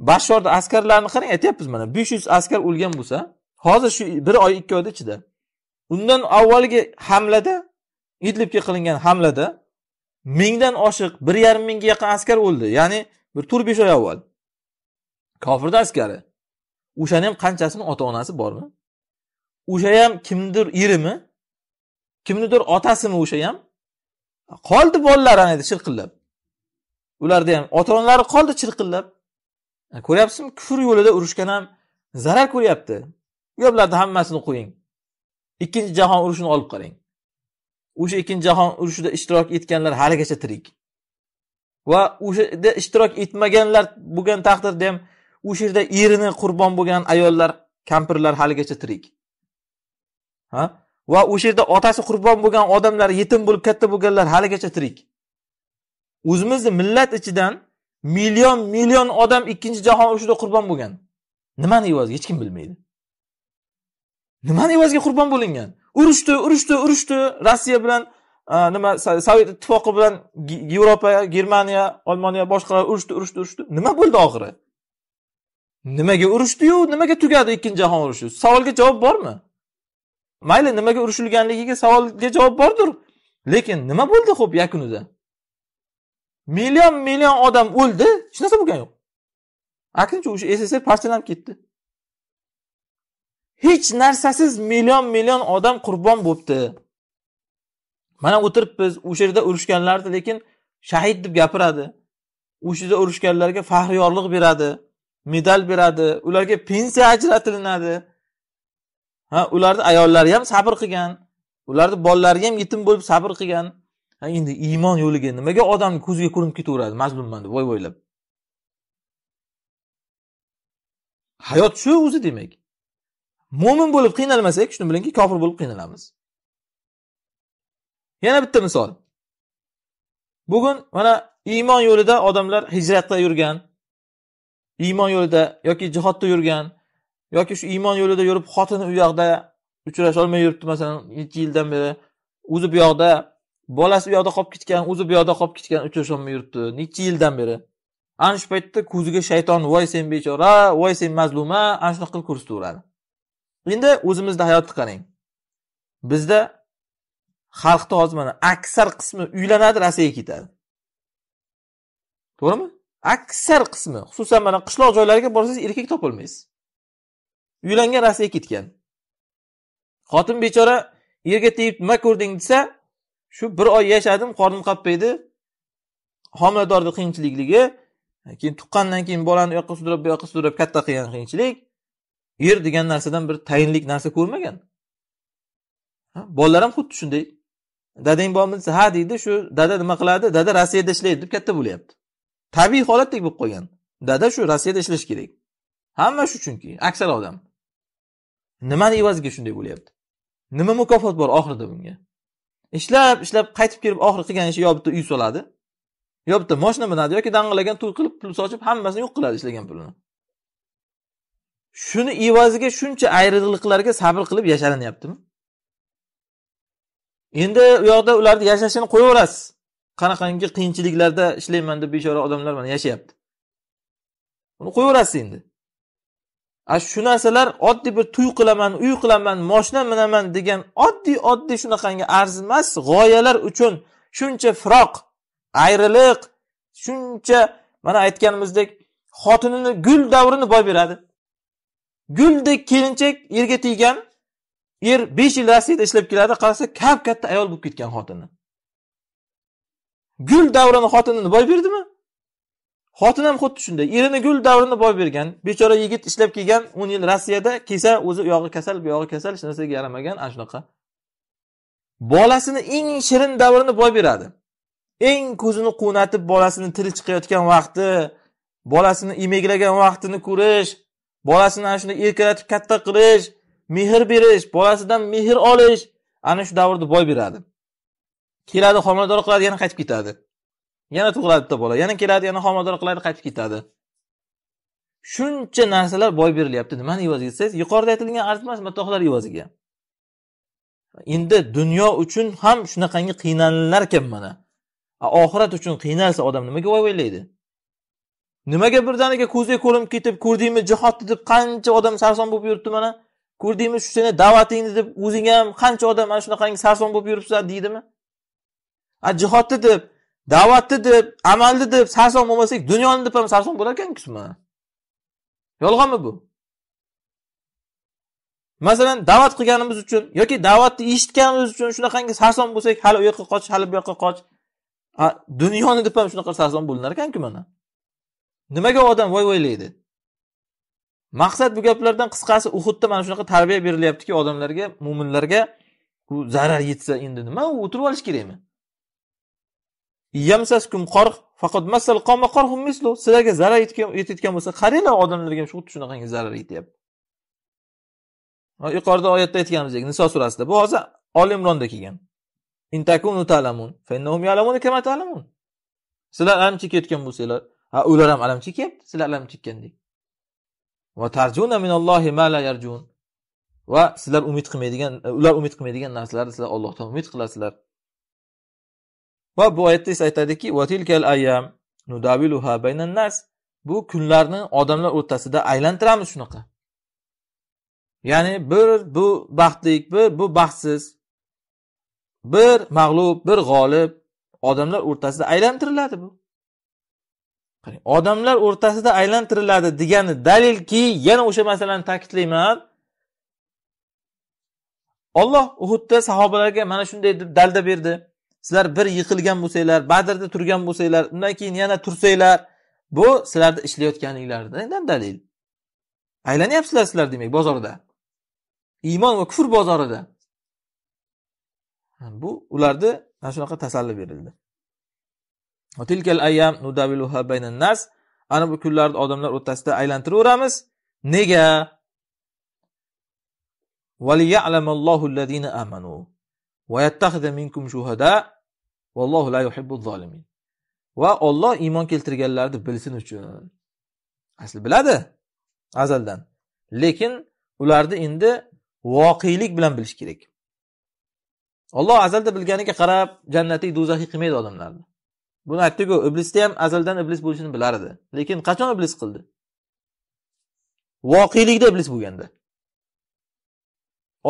bashorni askarlarni qarang aytyapmiz mana besh yuz askar o'lgan bo'lsa hozir shu bir oy ikki oyni ichida undan avvalgi hamlada idlibga qilingan hamlada mingdan oshiq bir yarim mingga yaqin askar o'ldi ya'ni bir tur besh oy avval kofirni askari o'shani ham qanchasini ota onasi bormi o'sha ham kimnidir erimi kimnidir otasimi o'sha ham qoldi bolalari ana chirqillab ularda ham ota onalari qoldi chirqillab ko'ryapsizmi kufr yo'lida urushgan ham zarar ko'ryapti bu gaplarni hammasini qo'ying ikkinchi jahon urushini olib qarang o'sha ikkinchi jahon urushida ishtirok etganlar haligacha tirik va o'shada ishtirok etmaganlar bo'lgan taqdirda ham o'sha yerda erini qurbon bo'lgan ayollar kampirlar haligacha tirik ha va o'sha yerda otasi qurbon bo'lgan odamlar yetim bo'lib katta bo'lganlar haligacha tirik o'zimizni millat ichidan million million odam ikkinchi jahon urushida qurbon bo'lgan nimani evaziga hech kim bilmaydi nimani evaziga qurbon bo'lingan urushdi urushdi urushdi rossiya bilan nima sovet ittifoqi bilan yevropa germaniya olmoniya boshqalar urushdi urushdi urushdi nima bo'ldi oxiri nimaga urushdiyu nimaga tugadi ikkinchi jahon urushi savolga javob bormi mayli nimaga urushilganligiga savolga javob bordir lekin nima bo'ldi ho'p yakunida million million odam o'ldi hech narsa bo'lgani yo'q aksincha o'sha sssr parchalanib ketdi hech narsasiz million million odam qurbon bo'libdi mana o'tiribmiz o'sha yerda urushganlarni lekin shahid deb gapiradi o'sha yerda urushganlarga yorliq beradi medal beradi ularga pensiya ajratilinadi ha ularni ayollari ham sabr qilgan ularni bolalari ham yetim bo'lib sabr qilgan endi iymon yo'liga nimaga odamni ko'ziga ko'rinib ketaveradi mazlumman deb voy voylab hayot shu o'zi demak mo'min bo'lib qiynalmasak shuni bilingki kofir bo'lib qiynalamiz yana bitta misol bugun mana iymon yo'lida odamlar hijratda yurgan iymon yo'lida yoki jihodda yurgan yoki shu iymon yo'lida yurib xotini u yoqda uchrasholmay yuribdi masalan necha yildan beri o'zi bu yoqda bolasi u yoqda qolib ketgan o'zi bu yoqda qolib ketgan uchrasholmay yuribdi necha yildan beri ana shu paytda ko'ziga shayton voy sen bechora voy sen mazluma ana shunaqa qilib ko'rsataveradi endi o'zimizda hayotni qarang bizda xalqni hozir mana aksar qismi uylanadi rossiyaga ketadi to'g'rimi aksar qismi xususan mana qishloq joylariga borsangiz erkak topolmaysiz uylangan rossiyaga ketgan xotin bechora yerga tegib nima ko'rding desa shu bir oy yashadim qornim qappaydi homiladorni qiyinchilikligi keyin tuqqandan keyin bolani u yoqqa sudrab bu yoqqa sudrab katta qilgan qiyinchilik er degan narsadan bir tayinlik narsa ko'rmagan bolalar ham xuddi shunday dadang bormi desa ha deydi shu dada nima qiladi dada rossiyada ishlaydi deb katta bo'lyapti tabiiy holatdek bo'lib qolgan dada shu rossiyada ishlashi kerak hamma shu chunki aksar odam nimani evaziga shunday bo'lyapti nima mukofot bor oxirida bunga ishlab ishlab qaytib kelib oxiri qilgan ishi yo bitta uy soladi yo bitta moshina minadi yoki dang'illagan to'y qilib pul sochib hammasini yo'q qiladi ishlagan pulini shuni evaziga shuncha ayriliqlarga sabr qilib yashalinyaptimi endi u yoqda ularni yashashini qo'yaverasiz qanaqangi qiyinchiliklarda ishlayman deb bechora odamlar mana yashayapti uni qo'yaverasiz endi a shu narsalar oddiy bir to'y qilaman uy qilaman moshina minaman degan oddiy oddiy shunaqangi arzimas g'oyalar uchun shuncha firoq ayriliq shuncha mana aytganimizdek xotinini gul davrini boy beradi guldek kelinchak yerga tegan er 5 yil rossiyada ishlab keladi qarasa kap katta ayol bo'lib ketgan xotini gul davrini xotinini boy berdimi xotin ham xuddi shunday erini gul davrini boy bergan bechora yigit ishlab kelgan 10 yil rossiyada kelsa o'zi uyog'i kasal bu yog'i kasal hech narsaga yaramagan ana shunaqa bolasini eng shirin davrini boy beradi eng ko'zini quvnatib bolasini tili chiqayotgan vaqti bolasini emaklagan vaqtini ko'rish bolasini ana shunday erkalatib katta qilish mehr berish bolasidan mehr olish ana shu davrda boy beradi keladi homilador qiladi yana qaytib ketadi yana tug'iladi bitta bola yana keladi yana homilador qiladi qaytib ketadi shuncha narsalar boy berilyapti nimani evaziga desangiz yuqorida aytilgan arzimas matohlar evaziga endi dunyo uchun ham shunaqangi qiynalinar mana oxirat uchun qiynalsa odam nimaga voy nimaga birdaniga ko'zga ko'rinib ketib ko'rdingmi jihodni deb qancha odam sarson bo'lib yuribdi mana ko'rdingmi shu seni da'vatingni deb o'zing ham qancha odam mana shunaqangi sarson bo'lib yuribsan deydimi a jihodni deb da'vatni deb amalni deb sarson bo'lmasak dunyoni deb ham sarson bo'lar bo'larkanku yolg'onmi bu masalan da'vat qilganimiz uchun yoki da'vatni eshitganimiz uchun shunaqangi sarson bo'lsak hali u yoqqa qoch hali bu yoqqa qoch dunyoni deb ham shunaqa sarson bo'linar ekanku mana nimaga odam voy voylaydi maqsad bu gaplardan qisqasi uhudda mana shunaqa tarbiya berilyaptiki odamlarga mo'minlarga u zarar yetsa endi nima u o'tirib olish kerakmi faqat masal qoma sizlarga zarar yetayotgan bo'lsa qaranglar odamlarga ham xuddi shunaqangi zarar yetyapti yuqorida oyatda aytganimizdek niso surasida bu hozir oli imronda kelgan fa innahum ya'lamun sizlar ancha ketgan bo'lsanglar ha ular ham alam chekyapti sizlar alam chekkandek va minallohi yarjun va sizlar umid qilmaydigan e, ular umid qilmaydigan narsalarni sizlar ollohdan umid qilasizlar va bu oyatda esa aytadiki ayyam nudaviluha baynan nas bu kunlarni odamlar o'rtasida aylantiramiz shunaqa ya'ni bir bu baxtlik bir bu baxtsiz bir mag'lub bir g'olib odamlar o'rtasida aylantiriladi bu odamlar o'rtasida aylantiriladi degani dalilki yana o'sha masalani ta'kidlayman olloh uhudda sahobalarga mana shunday deb dalda berdi sizlar bir yiqilgan bo'lsanglar badrda turgan bo'lsanglar undan keyin yana tursanglar bu sizlarni ishlayotganinglardan dalil aylanyapsizlar sizlar demak bozorda iymon va kufr bozorida bu ularni mana shunaqa tasalli berildi ayyam nas ana bu kunlarni odamlar o'rtasida aylantiraveramiz nega amanu va yattakhidha minkum shuhada vallohu la yuhibbu zolimin va Alloh iymon keltirganlarni bilsin uchun asli biladi azaldan lekin ularni endi voqelik bilan bilish kerak Alloh azalda bilganiga qarab jannatiy do'zaxiy qilmaydi odamlarni buni aytdiku iblisda ham azaldan iblis bo'lishini bilar edi lekin qachon iblis qildi voqelikda iblis bo'lganda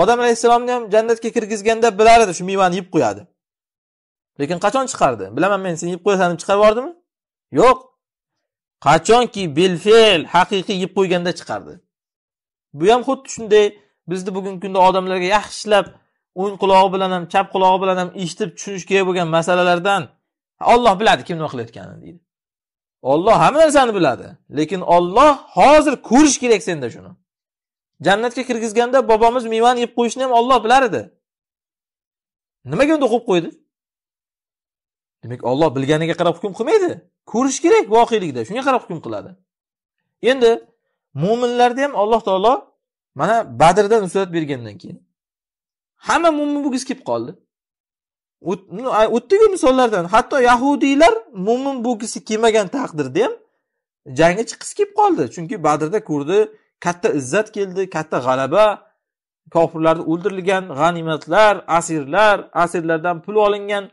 odam alayhissalomni ham jannatga kirgizganda bilar edi shu mevani yeb qo'yadi lekin qachon chiqardi bilaman men seni yeb qo'yasan deb chiqarib yubordimi yo'q qachonki belfe'l haqiqiy yeb qo'yganda chiqardi bu ham xuddi shunday bizni bugungi kunda odamlarga yaxshilab o'ng qulog'i bilan ham chap qulog'i bilan ham eshitib tushunish kerak bo'lgan masalalardan Alloh biladi kim nima qilayotganini deydi. Alloh hamma narsani biladi, lekin Alloh hozir ko'rish kerak senda shuni. Jannatga kirgizganda bobomiz mevani yeb qo'yishni ham Alloh bilar edi. Nimaga unda qo'yib qo'ydi? Demak, Alloh bilganiga qarab hukm qilmaydi. Ko'rish kerak voqelikda, shunga qarab hukm qiladi. Endi mu'minlarni ham Alloh taolo mana Badrda nusrat bergandan keyin hamma mu'min bo'lgisi kelib qoldi. o'tdiku misollardan hatto yahudiylar mo'min bo'lgisi kelmagan taqdirda ham jangga chiqqisi kelib qoldi chunki badrda ko'rdi katta izzat keldi katta g'alaba kofirlarni o'ldirilgan g'animatlar asirlar asirlardan pul olingan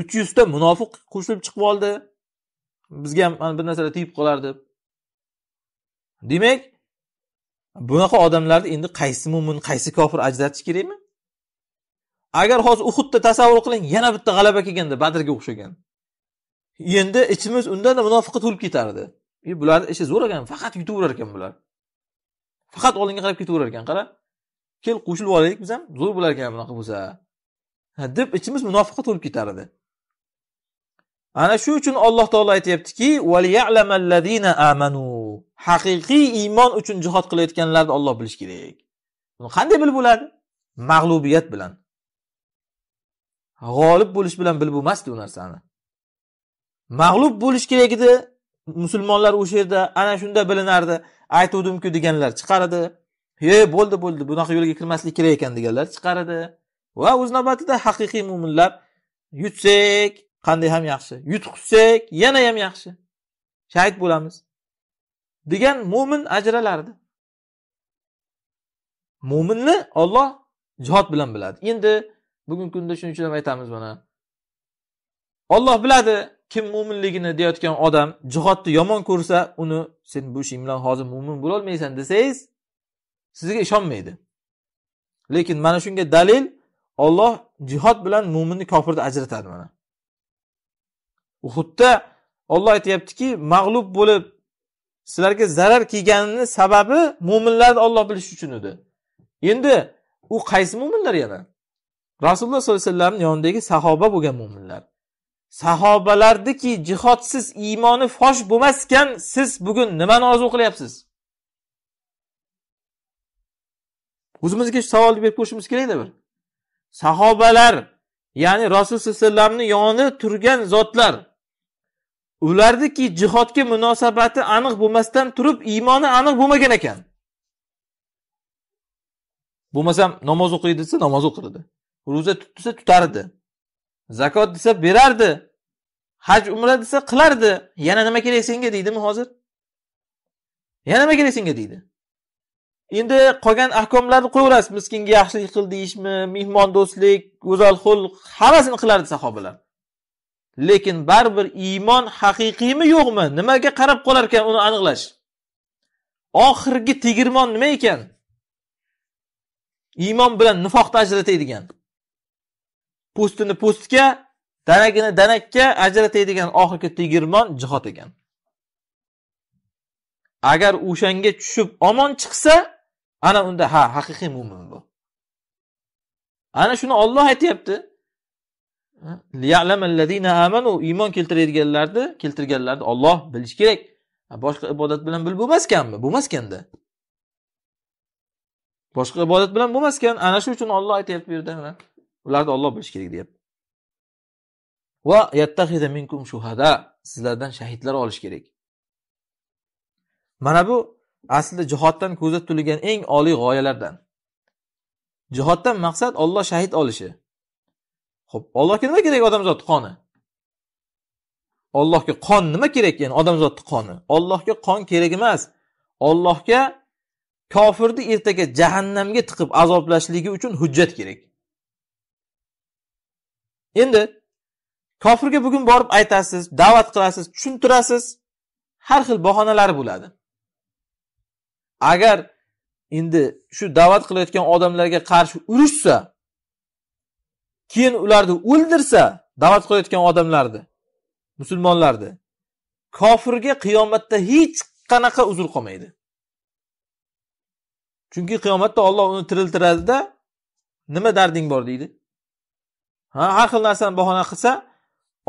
uch yuzta munofiq qo'shilib chiqib oldi bizga ham mana bir narsalar tegib qolar deb demak bunaqa odamlarni endi qaysi mo'min qaysi kofir ajratish kerakmi agar hozir xuddi tasavvur qiling yana bitta g'alaba kelganda badrga o'xshagan endi ichimiz undanda munofiqqa to'lib ketardi e, bularni ishi zo'r ekan faqat yutaverar ekan bular faqat oldinga qarab ketaverar ekan qara kel qo'shilib olaylik biz ham zo'r bo'lar ekan bunaqa bo'lsa deb ichimiz munofiqqa to'lib ketardi ana shu uchun alloh taolo aytyaptiki amanu haqiqiy iymon uchun jihod qilayotganlarni olloh bilishi kerak buni qanday bilib bo'ladi mag'lubiyat bilan g'olib bo'lish bilan bilib bo'lmasdi u narsani mag'lub bo'lish kerak edi musulmonlar o'sha yerda ana shunda bilinardi aytuvdimku deganlar chiqaradi he bo'ldi bo'ldi bunaqa yo'lga kirmaslik kerak ekan deganlar chiqaradi va o'z navbatida haqiqiy mo'minlar yutsak qanday ham yaxshi yutqizsak yana ham yaxshi shahid bo'lamiz degan mo'min ajralardi mo'minni olloh jihod bilan biladi endi bugungi kunda shuning uchun ham aytamiz buni olloh biladi kim mo'minligini deyotgan odam jihodni yomon ko'rsa uni sen bu ishing bilan hozir mo'min bo'lolmaysan desangiz sizga ishonmaydi lekin mana shunga dalil olloh jihod bilan mo'minni kofirni ajratadi mana uhudda olloh aytyaptiki mag'lub bo'lib sizlarga zarar kelganini sababi mo'minlarni olloh bilishi uchun edi endi u qaysi mo'minlar yana rasululloh sollallohu alayhi vasallamni yonidagi sahoba bo'lgan mo'minlar sahobalarniki jihodsiz iymoni fosh bo'lmaskan siz bugun nimani orzu qilyapsiz o'zimizga shu savolni berib ko'rishimiz kerakda bir sahobalar ya'ni rasululloh sallallohu alayhi vasallamni yoni turgan zotlar ularniki jihodga munosabati aniq bo'lmasdan turib iymoni aniq bo'lmagan ekan bo'lmasam namoz o'qiydi desa namoz o'qirdi ro'za tut desa tutardi zakot desa berardi haj umra desa qilardi yana nima kerak senga deydimi hozir yana nima kerak senga deydi endi qolgan ahkomlarni qo'yaverasiz miskinga yaxshilik qil deyishmi mehmon do'stlik go'zal xulq hammasini qilardi sahobalar lekin baribir iymon haqiqiymi yo'qmi nimaga qarab qolar ekan uni aniqlash oxirgi tegirmon nima ekan iymon bilan nifoqni ajratadigan po'stini po'stga danagini danakka ajratadigan oxirgi tegirmon jihod ekan agar o'shanga tushib omon chiqsa ana unda ha haqiqiy mo'min bu ana shuni olloh aytyapti amanu iymon keltiradiganlarni keltirganlarni olloh bilishi kerak boshqa ibodat bilan bilib bo'lmaskanmi bo'lmaskanda boshqa ibodat bilan bo'lmaskan ana shu uchun olloh aytyapti bu yerda ularni olloh bilishi kerak deyapti va yattahida minkum shuhada sizlardan shahidlar olish kerak mana bu aslida jihoddan ko'zda tutilgan eng oliy g'oyalardan jihoddan maqsad olloh shahid olishi ho'p ollohga nima kerak odamzodni qoni ollohga qon nima kerak ya'ni odamzodni qoni ollohga qon kerak emas ollohga kofirni ertaga jahannamga tiqib azoblashligi uchun hujjat kerak endi kofirga bugun borib aytasiz da'vat qilasiz tushuntirasiz har xil bahonalari bo'ladi agar endi shu da'vat qilayotgan odamlarga qarshi urushsa keyin ularni o'ldirsa da'vat qilayotgan odamlarni musulmonlarni kofirga qiyomatda hech qanaqa uzr qolmaydi chunki qiyomatda olloh uni tiriltiradida nima darding bor deydi ha har xil narsani bahona qilsa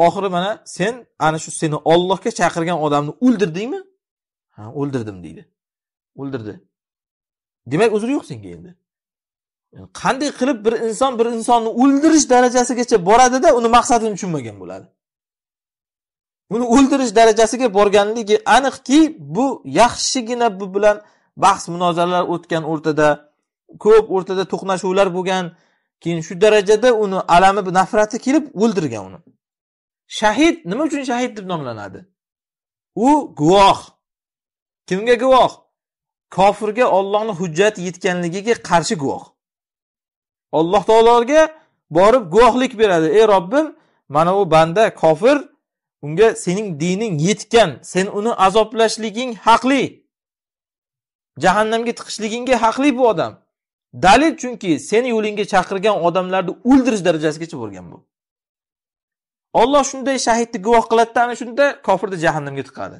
oxiri mana sen ana shu seni ollohga chaqirgan odamni o'ldirdingmi ha o'ldirdim deydi o'ldirdi demak uzr yo'q senga endi qanday qilib bir inson bir insonni o'ldirish darajasigacha boradida uni maqsadini tushunmagan bo'ladi uni o'ldirish darajasiga borganligi aniqki bu yaxshigina bu bilan bahs munozaralar o'tgan o'rtada ko'p o'rtada to'qnashuvlar bo'lgan keyin shu darajada uni alami nafrati kelib o'ldirgan uni shahid nima uchun shahid deb nomlanadi u guvoh kimga guvoh kofirga ollohni hujjati yetganligiga qarshi guvoh alloh taologa borib guvohlik beradi ey robbim mana u banda kofir unga sening dining yetgan sen uni azoblashliging haqli jahannamga tiqishligingga haqli bu odam dalil chunki seni yo'lingga chaqirgan odamlarni o'ldirish darajasigacha bo'lgan bu olloh shunday shahidni guvoh qiladida ana shunda kofirni jahannamga tiqadi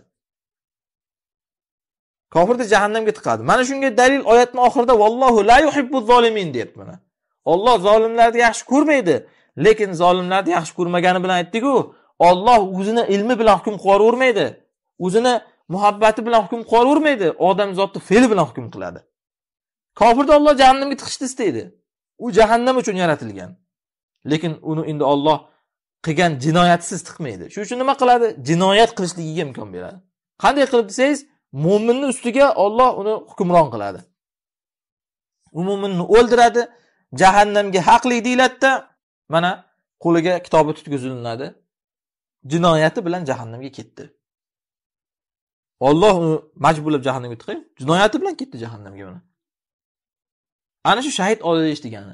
kofirni jahannamga tiqadi mana shunga dalil oyatni oxirida vallohu la yuhibbu zolimin deyapti mana olloh zolimlarni yaxshi ko'rmaydi lekin zolimlarni yaxshi ko'rmagani bilan aytdiku olloh o'zini ilmi bilan hukm qilavermaydi o'zini muhabbati bilan hukm qilavermaydi odamzodni fe'li bilan hukm qiladi kofirni Alloh jahannamga tiqishni istaydi u jahannam uchun yaratilgan lekin uni endi Alloh qilgan jinoyatsiz tiqmaydi shuning uchun nima qiladi jinoyat qilishligiga imkon beradi qanday qilib desangiz mo'minni ustiga Alloh uni hukmron qiladi u mo'minni o'ldiradi jahannamga haqli deyiladida mana qo'liga kitobi tutgizilinadi jinoyati bilan jahannamga ketdi Alloh uni majburlab jahannamga tiqay jinoyati bilan ketdi jahannamga mana ana shu shahid olish degani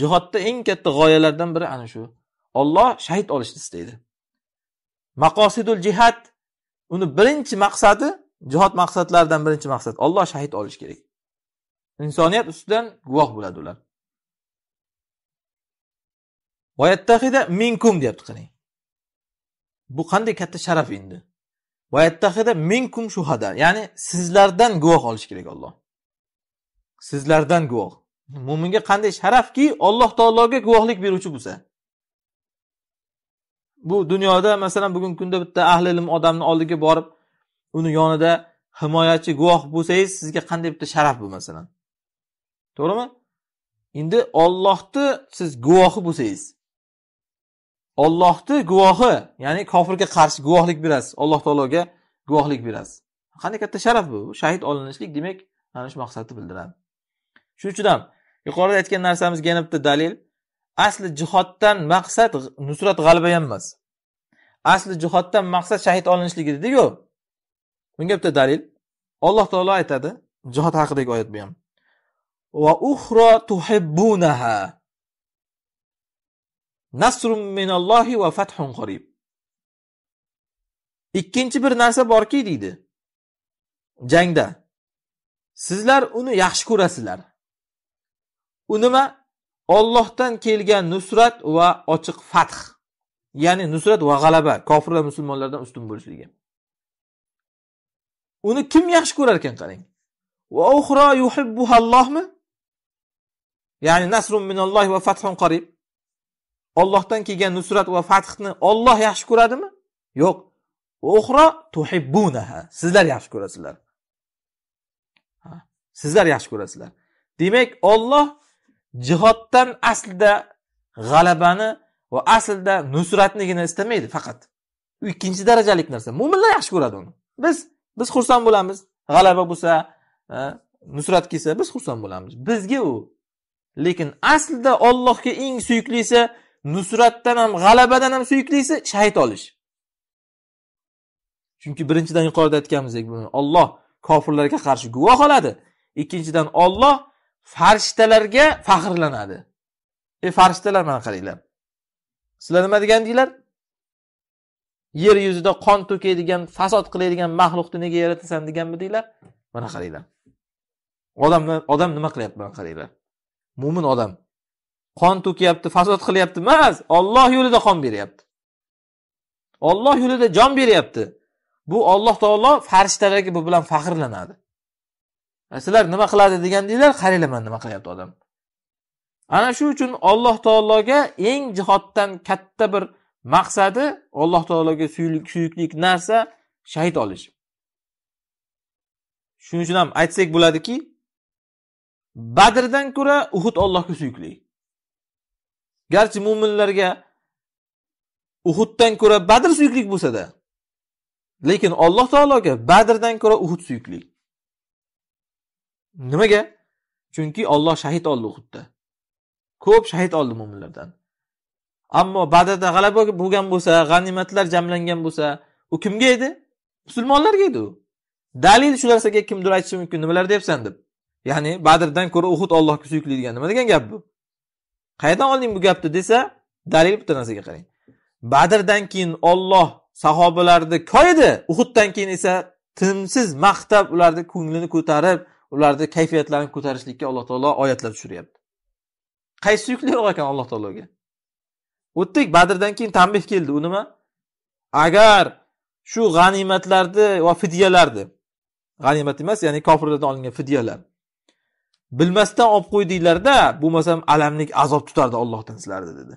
jihodda eng katta g'oyalardan biri ana shu olloh shahid olishni istaydi maqosidul jihad uni birinchi maqsadi jihod maqsadlaridan birinchi maqsad olloh shahid olish kerak insoniyat ustidan guvoh bo'ladi ular vayattahida minkum deyapti qarang bu qanday katta sharaf endi vayattahida minkum shuhada ya'ni sizlardan guvoh olish kerak olloh sizlardan guvoh mo'minga qanday sharafki alloh taologa guvohlik beruvchi bo'lsa bu dunyoda masalan bugungi kunda bitta ahli ilm odamni oldiga borib uni yonida himoyachi guvoh bo'lsangiz sizga qanday bitta sharaf bu masalan to'g'rimi endi ollohni siz guvohi bo'lsangiz ollohni guvohi ya'ni kofirga qarshi guvohlik berasiz alloh taologa guvohlik berasiz qanday katta sharaf bu shahid olinishlik demak mana shu maqsadni bildiradi shuning uchun ham yuqorida aytgan narsamizga yana bitta dalil asli jihoddan maqsad nusrat g'alaba ham emas asli jihoddan maqsad shahid olinishlik ediku bunga bitta dalil alloh taolo aytadi jihod haqidagi oyat bu ham va uxro tuhibbunaha nasrum minallohi va fathun qorib ikkinchi bir narsa borki deydi jangda sizlar uni yaxshi ko'rasizlar u nima ollohdan kelgan nusrat va ochiq fath ya'ni nusrat va g'alaba kofirlar musulmonlardan ustun bo'lishligi uni kim yaxshi ko'rar ekan qarang va uxro yuhibbuhallohmi ya'ni nasrun minalloh va fathun qarib ollohdan kelgan nusrat va fathni olloh yaxshi ko'radimi yo'q uxro tuhibbunaha sizlar yaxshi ko'rasizlar sizlar yaxshi ko'rasizlar demak olloh jihoddan aslida g'alabani va aslida nusratnigina istamaydi faqat u ikkinchi darajalik narsa mo'minlar yaxshi ko'radi uni biz biz xursand bo'lamiz g'alaba bo'lsa e, nusrat kelsa biz xursand bo'lamiz bizga u lekin aslida ollohga eng suyuklisi nusratdan ham g'alabadan ham suyuklisi shahid olish chunki birinchidan yuqorida aytganimizdek olloh kofirlarga qarshi guvoh oladi ikkinchidan olloh farishtalarga faxrlanadi e farishtalar mana qaranglar sizlar nima degandinglar yer yuzida qon to'kaydigan fasod qiladigan maxluqni nega yaratasan deganmidinglar mana qaranglar odamni odam nima qilyapti mana qaranglar mo'min odam qon to'kyapti fasod qilyapti emas olloh yo'lida qon beryapti olloh yo'lida jon beryapti bu olloh taolo farishtalarga bu bilan faxrlanadi sizlar nima qiladi degandinglar qaranglar mana nima qilyapti odam ana shu uchun alloh taologa eng jihoddan katta bir maqsadi alloh taologa suyuklik narsa shahid olish shuning uchun ham aytsak bo'ladiki badrdan ko'ra uhud ollohga suyukli garchi mo'minlarga uhuddan ko'ra badr suyuklik bo'lsada lekin alloh taologa badrdan ko'ra uhud suyukli Nimaga? Chunki Alloh shahid oldi Uhudda. Ko'p shahid oldi mu'minlardan. Ammo Badrda g'alaba bo'lgan bo'lsa, g'animatlar jamlangan bo'lsa, u kimga edi? Musulmonlarga edi u. Dalil shu narsaga kimdir aytishi mumkin, nimalar deyapsan deb. Ya'ni Badrdan ko'ra Uhud Allohga suyukli degan nima degan gap bu? Qayerdan olding bu gapni desa, dalil bitta narsaga qarang. Badrdan keyin Alloh sahobalarni koyidi, Uhuddan keyin esa tinimsiz maqtab ularni ko'nglini ko'tarib, ularni kayfiyatlarini ko'tarishlikka alloh taolo oyatlar tushiryapti qaysi yo'q ekan alloh taologa o'tdik badrdan keyin tanbeh keldi u nima agar shu g'animatlarni va fidyalarni g'animat emas ya'ni kofirlardan olingan fidyalar bilmasdan olib qo'ydinglarda bo'lmasam alamlik azob tutardi ollohdan sizlarni dedi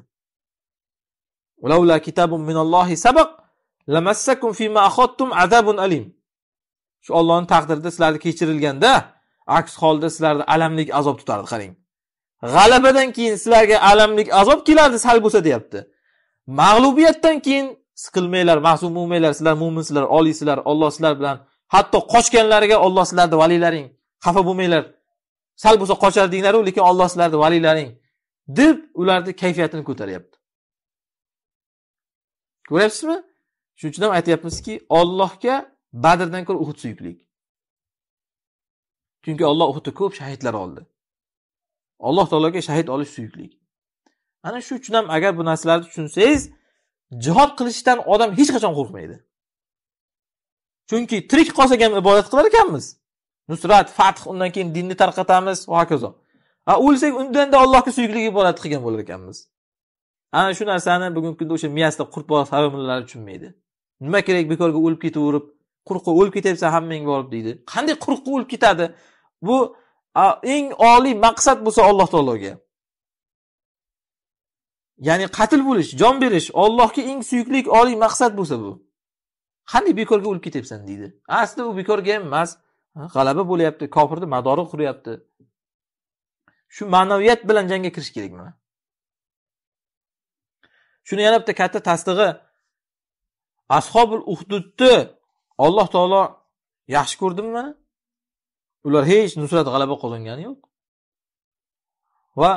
Laula sabaq lamassakum fima akhadtum azabun alim. Shu Allohning taqdirida sizlarni kechirilganda aks holda sizlarni alamlik azob tutardi qarang g'alabadan keyin sizlarga alamlik azob keladi sal bo'lsa deyapti mag'lubiyatdan keyin siqilmanglar mahzun bo'lmanglar sizlar mo'minsizlar oliysizlar olloh sizlar bilan hatto qochganlariga olloh sizlarni valiylaring xafa bo'lmanglar sal bo'lsa qochardinglaru lekin olloh sizlarni valiylaring deb ularni kayfiyatini ko'taryapti ko'ryapsizmi shuning uchun ham aytyapmizki ollohga badrdan ko'ra uhud suyuklik Chunki Alloh Uhudda ko'p shahidlar oldi. Alloh taologa shahid olish suyuklik. Ana shu uchun ham agar bu narsalarni tushunsangiz, jihod qilishdan odam hech qachon qo'rqmaydi. Chunki tirik qolsak ham ibodat qilar ekanmiz. Nusrat, fath, undan keyin dinni tarqatamiz va hokazo. Va o'lsak undanda Allohga suyuklik ibodat qilgan bo'lar ekanmiz. Ana shu narsani bugungi kunda o'sha miyasida qurt bor tushunmaydi. Nima kerak bekorga o'lib ketaverib, quruqqa o'lib ketyapsan hammang borib deydi. Qanday quruqqa o'lib ketadi? Bu eng oliy maqsad bo'lsa Alloh taologa. Ya'ni qatl bo'lish, jon berish Allohga eng suyukli oliy maqsad bo'lsa bu. Qanday bekorga o'lib ketyapsan deydi. Aslida u bekorga emas, g'alaba bo'lyapti, kofirni madori quryapti. Shu ma'naviyat bilan jangga kirish kerak mana. Shuni yana bitta katta tasdig'i Ashobul Uhdudni Alloh taolo yaxshi ko'rdimi mana? ular hech nusrat g'alaba qozongani yo'q va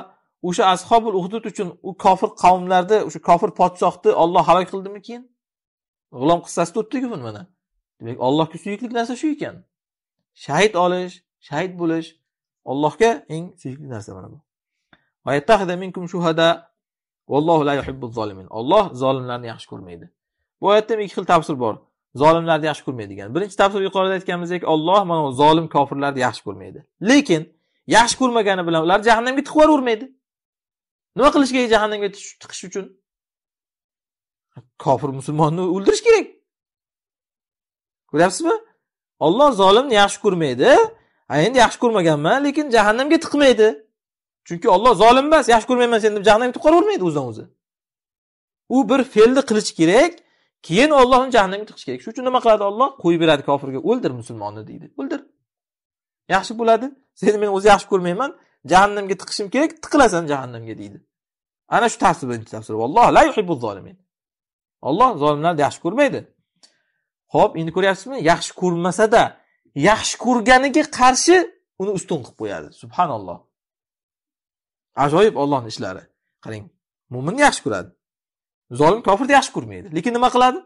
o'sha ashobul uhdud uchun u kofir qavmlarni o'sha kofir podshohni olloh halok qildimi keyin g'ulom qissasida o'tdiku buni mana demak allohga suyukli narsa shu ekan shahid olish shahid bo'lish allohga eng suyukli narsa mana bu olloh zolimlarni yaxshi ko'rmaydi bu oyatda ikki xil tafsir bor zolimlarni yaxshi ko'rmaydigan birinchi tafsir yuqorida aytganimizdek olloh mana zolim kofirlarni yaxshi ko'rmaydi lekin yaxshi ko'rmagani bilan ular jahannamga tiqib yuborvermaydi nima qilish kerak jahannamga tiqish uchun kofir musulmonni o'ldirish kerak ko'ryapsizmi olloh zolimni yaxshi ko'rmaydi a endi yaxshi ko'rmaganman lekin jahannamga tiqmaydi chunki olloh zolim emas yaxshi ko'rmayman seni deb jahannamga tiqib yuboravermaydi o'zidan o'zi u bir fe'lni qilishi kerak keyin Allohning jahannamiga tiqish kerak shuning uchun nima qiladi Alloh qo'yib beradi kofirga o'ldir musulmonni deydi o'ldir yaxshi bo'ladi seni men o'zi yaxshi ko'rmayman jahannamga tiqishim kerak tiqilasan jahannamga deydi ana shu tafsir birinchi tafsir alloh la yuhibbu zolimin Alloh zolimlarni yaxshi ko'rmaydi ho'p endi ko'ryapsizmi yaxshi ko'rmasada yaxshi ko'rganiga qarshi uni ustun qilib qo'yadi subhanalloh ajoyib Allohning ishlari qarang mo'minni yaxshi ko'radi zolim kofirni yaxshi ko'rmaydi lekin nima qiladi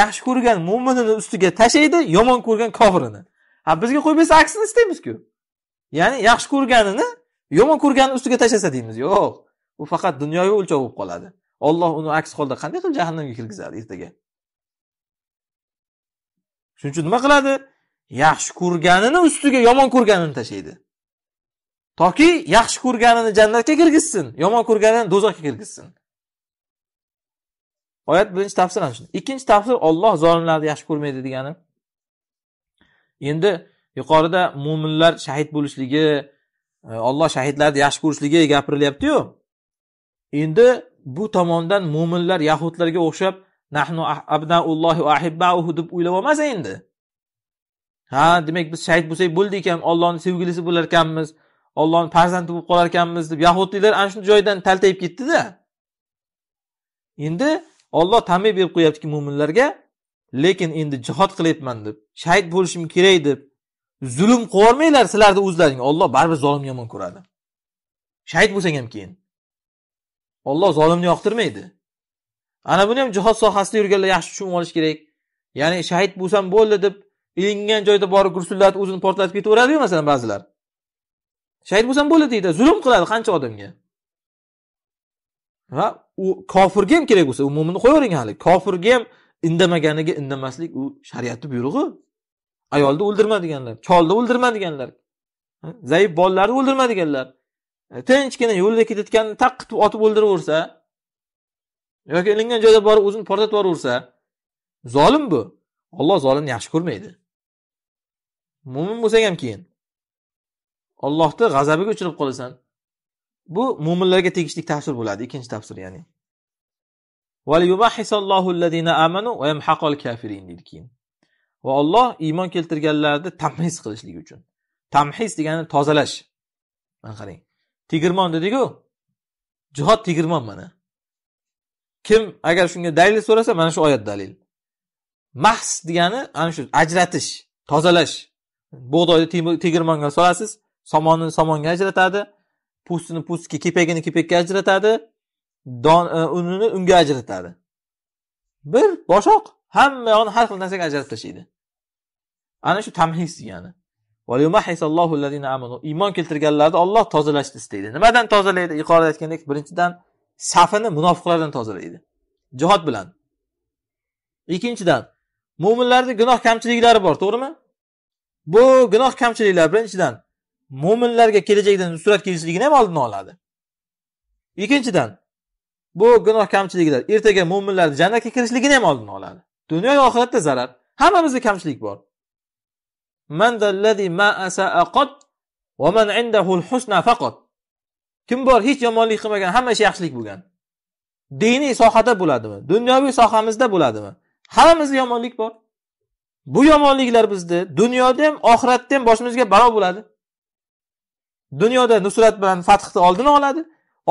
yaxshi ko'rgan mo'minini ustiga tashlaydi yomon ko'rgan kofirini ha bizga qo'yib bersa aksini istaymizku ya'ni yaxshi ko'rganini yomon ko'rgani ustiga tashlasa deymiz yo'q u faqat dunyoviy o'lchov bo'lib qoladi olloh uni aks holda qanday qilib jahannamga kirgizadi ertaga shuning uchun nima qiladi yaxshi ko'rganini ustiga yomon ko'rganini tashlaydi toki yaxshi ko'rganini jannatga kirgizsin yomon ko'rganini do'zaxga kirgizsin oyat birinchi tafsir ana shuni ikkinchi tafsir olloh zolimlarni yaxshi ko'rmaydi degani endi yuqorida mo'minlar shahid bo'lishligi olloh e, shahidlarni yaxshi ko'rishligi gapirilyaptiyu endi bu tomondan mo'minlar yahudlarga o'xshab nahnu ah-, abnaullohi ahibbauhu deb o'ylab olmas endi ha demak biz shahid bo'lsak bo'ldi ekan ollohni sevgilisi bo'lar ekanmiz ollohni farzandi bo'lib qolar ekanmiz deb yahudiylar ana shu joydan taltayib ketdida endi Alloh tanbeh berib qo'yaptiki mu'minlarga, lekin endi jihad qilyapman deb, shahid bo'lishim kerak deb zulm qilolmanglar sizlarni o'zlaringa Alloh baribir zolimni yomon ko'radi. Shahid bo'lsang ham keyin. Alloh zolimni yoqtirmaydi. Ana buni ham jihad sohasida yurganlar yaxshi tushunib olish kerak. Ya'ni shahid bo'lsam bo'ldi deb ilingan joyda borib gursillatib o'zini portlatib ketaveradi-yu masalan ba'zilar. Shahid bo'lsam bo'ldi deydi, zulm qiladi qancha odamga. ha u kofirga ham kerak bo'lsa u mo'minni qo'yavering hali kofirga ham indamaganiga indamaslik u shariatni buyrug'i ayolni o'ldirma deganlar cholni o'ldirma deganlar zaif bolalarni o'ldirma deganlar e, tinchgina yo'lda ketayotganini taqqitib otib o'ldiraversa yoki ilingan joyda borib o'zini portlatib yuboraversa zolim bu olloh zolimni yaxshi ko'rmaydi mo'min bo'lsang ham keyin ollohni g'azabiga uchrab qolasan bu mo'minlarga tegishli tafsir bo'ladi ikkinchi tafsir ya'ni deydi keyin va olloh iymon keltirganlarni tamhis qilishligi uchun tamhis degani tozalash mana qarang tegirmon dediku jihod tegirmon mana kim agar shunga dalil so'rasa mana shu oyat dalil mahs degani ana shu ajratish tozalash bug'doyni tegirmonga solasiz somonni somonga ajratadi pustini pustga kepagini kepakka ajratadi don e, unini unga ajratadi bir boshoq hamma yog'ini har xil narsaga ajratib tashlaydi ana shu tamhis degani iymon keltirganlarni olloh tozalashni istaydi nimadan tozalaydi yuqorida aytgandek birinchidan safini munofiqlardan tozalaydi jihod bilan ikkinchidan mo'minlarni gunoh kamchiliklari bor to'g'rimi bu gunoh kamchiliklar birinchidan mo'minlarga kelajakda nusrat kelishligini ham oldini oladi ikkinchidan bu gunoh kamchiliklar ertaga mo'minlarni jannatga kirishligini ham oldini oladi dunyo va oxiratda zarar hammamizda kamchilik bor kim bor hech yomonlik qilmagan hamma ishi yaxshilik bo'lgan diniy sohada bo'ladimi dunyoviy sohamizda bo'ladimi hammamizda yomonlik bor bu yomonliklar bizni dunyoda ham oxiratda ham boshimizga balo bo'ladi dunyoda nusrat bilan fathni oldini oladi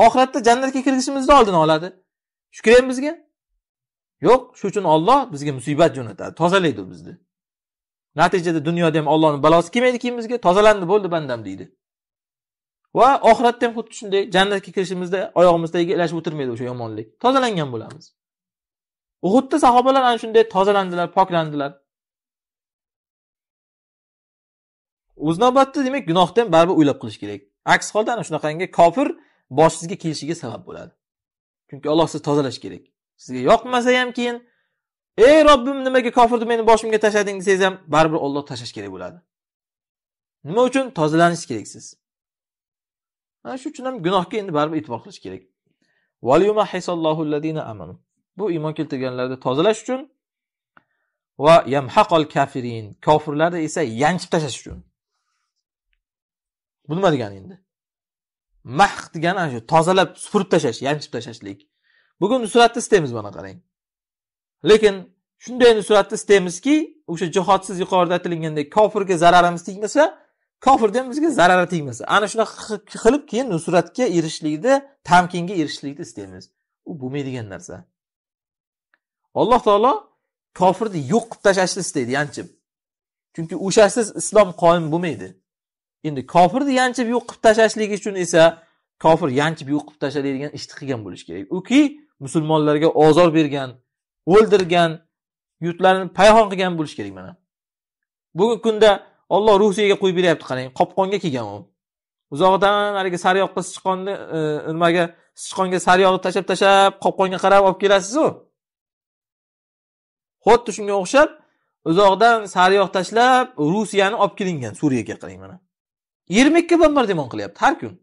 oxiratda jannatga kirishimizni oldini oladi shukraymi bizga yo'q shu uchun olloh bizga musibat jo'natadi tozalaydi u bizni natijada dunyoda ham ollohni balosi kelmaydi keyin bizga tozalandi bo'ldi bandam deydi va oxiratda ham xuddi shunday jannatga kirishimizda oyog'imiz tagiga ilashib o'tirmaydi o'sha yomonlik tozalangan bo'lamiz uhudda sahobalar ana shunday tozalandilar poklandilar o'z navbatida demak gunohni ham baribir o'ylab qilish kerak aks holda ana shunaqangi kofir boshingizga kelishiga sabab bo'ladi chunki olloh sizni tozalashi kerak sizga yoqmasa ham keyin ey robbim nimaga kofirni meni boshimga tashlading desangiz ham baribir olloh tashlash kerak bo'ladi nima uchun tozalanish kerak siz ana shu uchun ham gunohga endi baribir e'tibor qilish kerak bu iymon keltirganlarni tozalash uchun va yamhaqol kafirin kofirlarni esa yanchib tashlash uchun bu nima degani endi mah degani ana shu tozalab supurib tashlash yanchib tashlashlik bugun nusratni istaymiz mana qarang lekin shunday nusratni istaymizki o'sha jihodsiz yuqorida aytilgandek kofirga zararimiz tegmasa kofirni ham bizga zarari tegmasa ana shunaqa qilib keyin nusratga erishishlikni tamkinga erishishlikni istaymiz u bo'lmaydigan narsa alloh taolo kofirni yo'q qilib tashlashni istaydi yanchib chunki o'shasiz islom qoyim bo'lmaydi endi kofirni yanchib yo'q qilib tashlashlik uchun esa kofir yanchib yo'q qilib tashlaydigan ishni qilgan bo'lishi kerak uki musulmonlarga ozor bergan o'ldirgan yurtlarini payhon qilgan bo'lishi kerak mana bugungi kunda olloh rusiyaga qo'yib beryapti qarang qopqonga kelgan u uzoqdan haligi sariyoqqa sichqonni e, nimaga sichqonga sariyog'ni tashlab tashlab qopqonga qarab olib kelasizu xuddi shunga o'xshab uzoqdan sariyoq tashlab rusiyani olib kelingan suriyaga qarang mana 22 bombardimon qilyapti har kun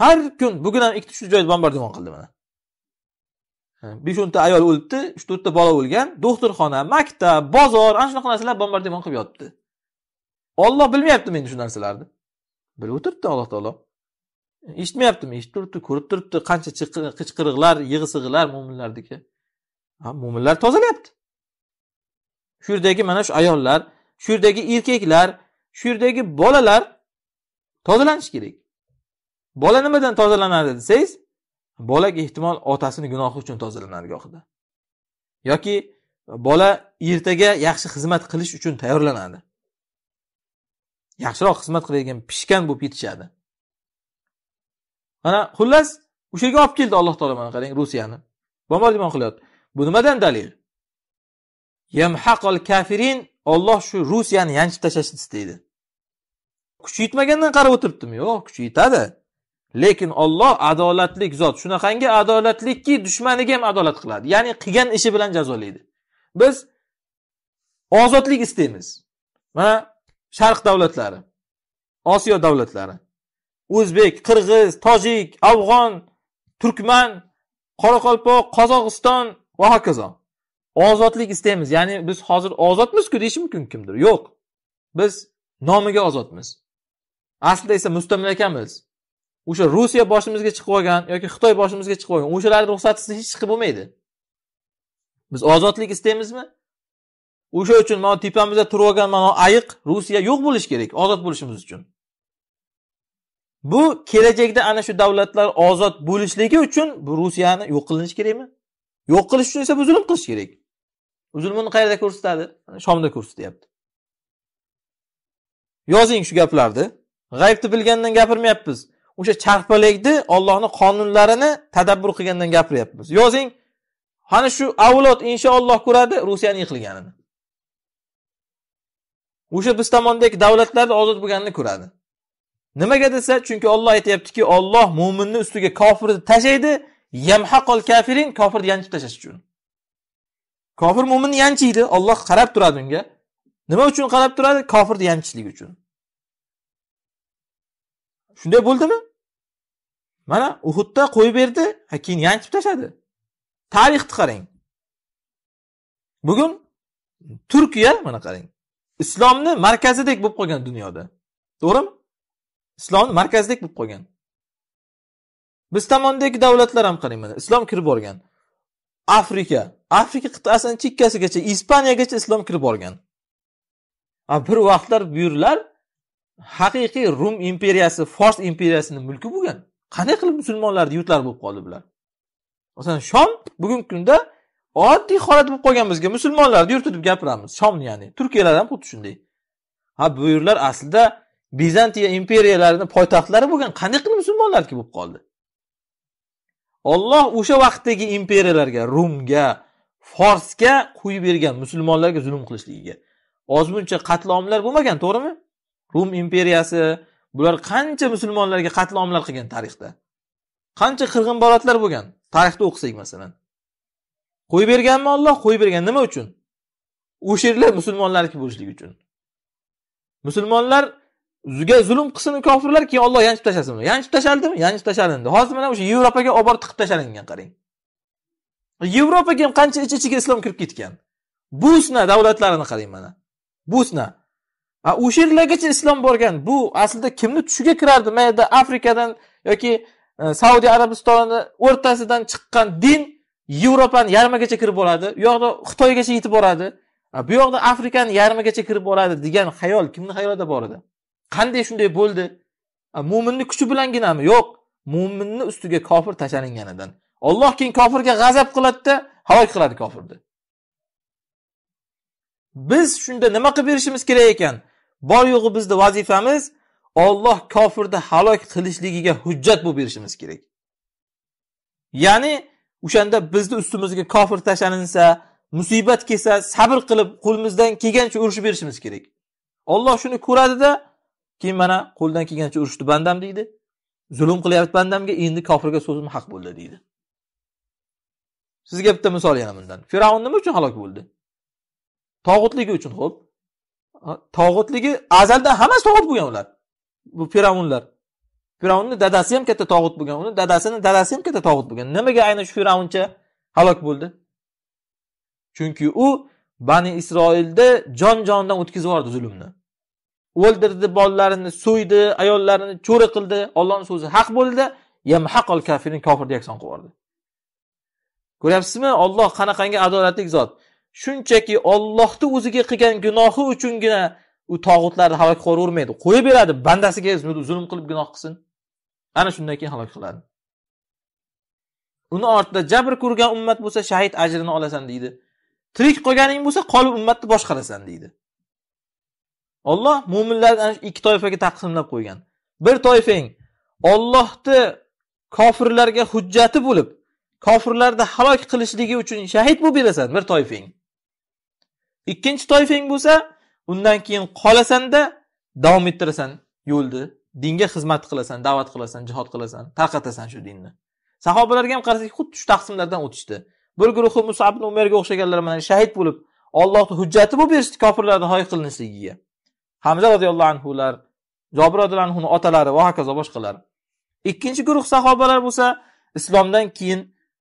har kun bugun ham ikkita uch joyda bombardimon qildi mana besh o'nta ayol o'libdi uch to'rtta bola o'lgan do'xtirxona maktab bozor ana shunaqa narsalar bombardimon qilib yotibdi olloh bilmayaptimi endi shu narsalarni bilib o'tiribdi alloh taolo eshitmayaptimi eshitib turibdi ko'rib turibdi qancha qichqiriqlar yig'isiqlar mo'minlarniki mo'minlar tozalayapti shu yerdagi mana shu ayollar shu yerdagi erkaklar shu yerdagi bolalar tozalanishi kerak bola nimadan tozalanadi desangiz bola ehtimol otasini gunohi uchun tozalanadi gohida yoki bola ertaga yaxshi xizmat qilish uchun tayyorlanadi yaxshiroq xizmat qiladigan pishgan bo'lib yetishadi mana xullas o'sha yerga olib keldi alloh taolo mana qarang rusiyani imon qilyapti bu nimadan dalil yamhaqol kafirin olloh shu rusiyani yanchib tashlashni istaydi kuchi yetmagandan qarab o'tiribdimi yo'q kuchi yetadi lekin Alloh adolatlik zot shunaqangi adolatlikki dushmaniga ham adolat qiladi ya'ni qilgan ishi bilan jazolaydi biz ozodlik istaymiz mana sharq davlatlari osiyo davlatlari o'zbek qirg'iz tojik afg'on turkman qoraqalpoq qozog'iston va hokazo ozodlik istaymiz ya'ni biz hozir ozodmizku deyishi mumkin kimdir yo'q biz nomiga ozodmiz aslida esa mustamlakamiz o'sha rossiya boshimizga chiqib olgan yoki xitoy boshimizga chiqib olgan o'shalarni ruxsatisiz hech chiqib bo'lmaydi biz ozodlik istaymizmi o'sha uchun mana tepamizda turib olgan mana ayiq rossiya yo'q bo'lishi kerak ozod bo'lishimiz uchun bu kelajakda ana shu davlatlar ozod bo'lishligi uchun bu rossiyani yo'q qilinishi kerakmi yo'q qilish uchun esa bu zulm qilish kerak zulmni qayerda ko'rsatadi shomda ko'rsatyapti yozing shu gaplarni g'aybni bilgandan gapirmayapmiz o'sha charxpalakni ollohni qonunlarini tadabbur qilgandan gapiryapmiz yozing qani shu avlod inshaalloh ko'radi rusiyani yiqilganini o'sha biz tomondagi davlatlarni ozod bo'lganini ko'radi nimaga desa chunki olloh aytyaptiki olloh mo'minni ustiga kofirni tashlaydi yamhaqol kafirin kofirni yanchib tashlash uchun kofir mo'minni yanchiydi olloh qarab turadi unga nima uchun qarab turadi kofirni yanchishlik uchun Shunday bo'ldimi? Mana Uhudda qo'yib berdi, keyin yanchib tashladi. Tarixni qarang. Bugun Turkiya mana qarang. Islomni markazidek bo'lib qolgan dunyoda. To'g'rimi? Islomni markazidek bo'lib qolgan. Biz tomondagi davlatlar ham qarang mana, islom kirib borgan. Afrika, Afrika qit'asini chekkasigacha, Ispaniyagacha islom kirib borgan. bir vaqtlar buyurlar haqiqiy rum imperiyasi fors imperiyasini mulki bo'lgan qanday qilib musulmonlarni yurtlari bo'lib qoldi bular masalan shom bugungi kunda oddiy holat bo'lib qolgan bizga musulmonlarni yurti deb gapiramiz shomni ya'ni turkiyalar ham xuddi shunday ha bu yerlar aslida vizantiya imperiyalarini poytaxtlari bo'lgan qanday qilib musulmonlarniki bo'lib qoldi olloh o'sha vaqtdagi imperiyalarga rumga forsga qo'yib bergan musulmonlarga zulm qilishligiga oz buncha qatlomlar bo'lmagan to'g'rimi rum imperiyasi bular qancha musulmonlarga qatlomlar qilgan tarixda qancha qirg'in balotlar bo'lgan tarixda o'qisak masalan qo'yib berganmi olloh qo'yib bergan nima uchun o'sha yerlar musulmonlarniki bo'lishligi uchun musulmonlar zulm qilsin kofirlar keyin olloh yanchib tashlasin yanchib tashlaldimi yanchib tashlandi hozir mana o'sha yevropaga olib borib tiqib tashlangan qarang yevropaga ham qancha ich ichiga islom kirib ketgan busna davlatlarini qarang mana busna o'sha yerlargacha islom borgan bu aslida kimni tushiga kirardi mayda afrikadan yoki e, saudiya arabistoni o'rtasidan chiqqan din yevropani yarmigacha kirib boradi u yoqda xitoygacha yetib boradi bu yoqda afrikani yarmigacha kirib boradi degan xayol kimni xayolida bor edi qanday shunday bo'ldi mo'minni kuchi bilanginami yo'q mo'minni ustiga kofir tashlanganidan olloh keyin kofirga g'azab qiladida halok qiladi kofirni Biz shunda nima qilib berishimiz kerak ekan? Bor yo'g'i bizni vazifamiz Alloh kofirni halok qilishligiga hujjat bo'lib berishimiz kerak. Ya'ni o'shanda bizni ustimizga kofir tashlansa, musibat kelsa, sabr qilib qo'limizdan kelgancha urushib berishimiz kerak. Alloh shuni ko'radida, keyin mana qo'ldan kelgancha urushdi bandam deydi. zulm qilyapti bandamga endi kofirga so'zim haq bo'ldi deydi sizga bitta misol yana bundan fir'avn nima uchun halok bo'ldi tog'utligi uchun ho'p tog'utligi azaldan hammasi tog'ut bo'lgan ular bu firavnlar firavnni dadasi ham katta tog'ut bo'lgan uni dadasini dadasi ham katta tog'ut bo'lgan nimaga aynan shu firavncha halok bo'ldi chunki u bani isroilni jon jonidan o'tkazib yubordi zulmni o'ldirdi bolalarini so'ydi ayollarini cho'ri qildi ollohni so'zi haq bo'ldi yamhaqol kafirni kofirni yakson qilib yubordi ko'ryapsizmi olloh qanaqangi adolatli zot shunchaki Allohni o'ziga qilgan gunohi uchungina u tog'utlarni halok qilavermaydi qo'yib beradi bandasiga zulm qilib gunoh qilsin ana shundan keyin halok qiladi uni ortida jabr ko'rgan ummat bo'lsa shahid ajrini olasan deydi tirik qolganing bo'lsa qolib ummatni boshqarasan deydi olloh mo'minlarni ana shu ikki toifaga taqsimlab qo'ygan bir toifang ollohni kofirlarga hujjati bo'lib kofirlarni halok qilishligi uchun shahid bo'lib berasan bir toifang ikkinchi toifang bo'lsa undan keyin qolasanda davom ettirasan yo'lni dinga xizmat qilasan da'vat qilasan jihod qilasan tarqatasan shu dinni sahobalarga ham qarasak xuddi shu taqsimlardan o'tishdi bir guruhi musab ibn umarga o'xshaganlar mana shahid bo'lib ollohni hujjati bo'lib berishdi kofirlarni hoy qilinishligiga hamza roziyallohu anhular jobir roziyallohu anhuni otalari va hokazo boshqalar ikkinchi guruh sahobalar bo'lsa islomdan keyin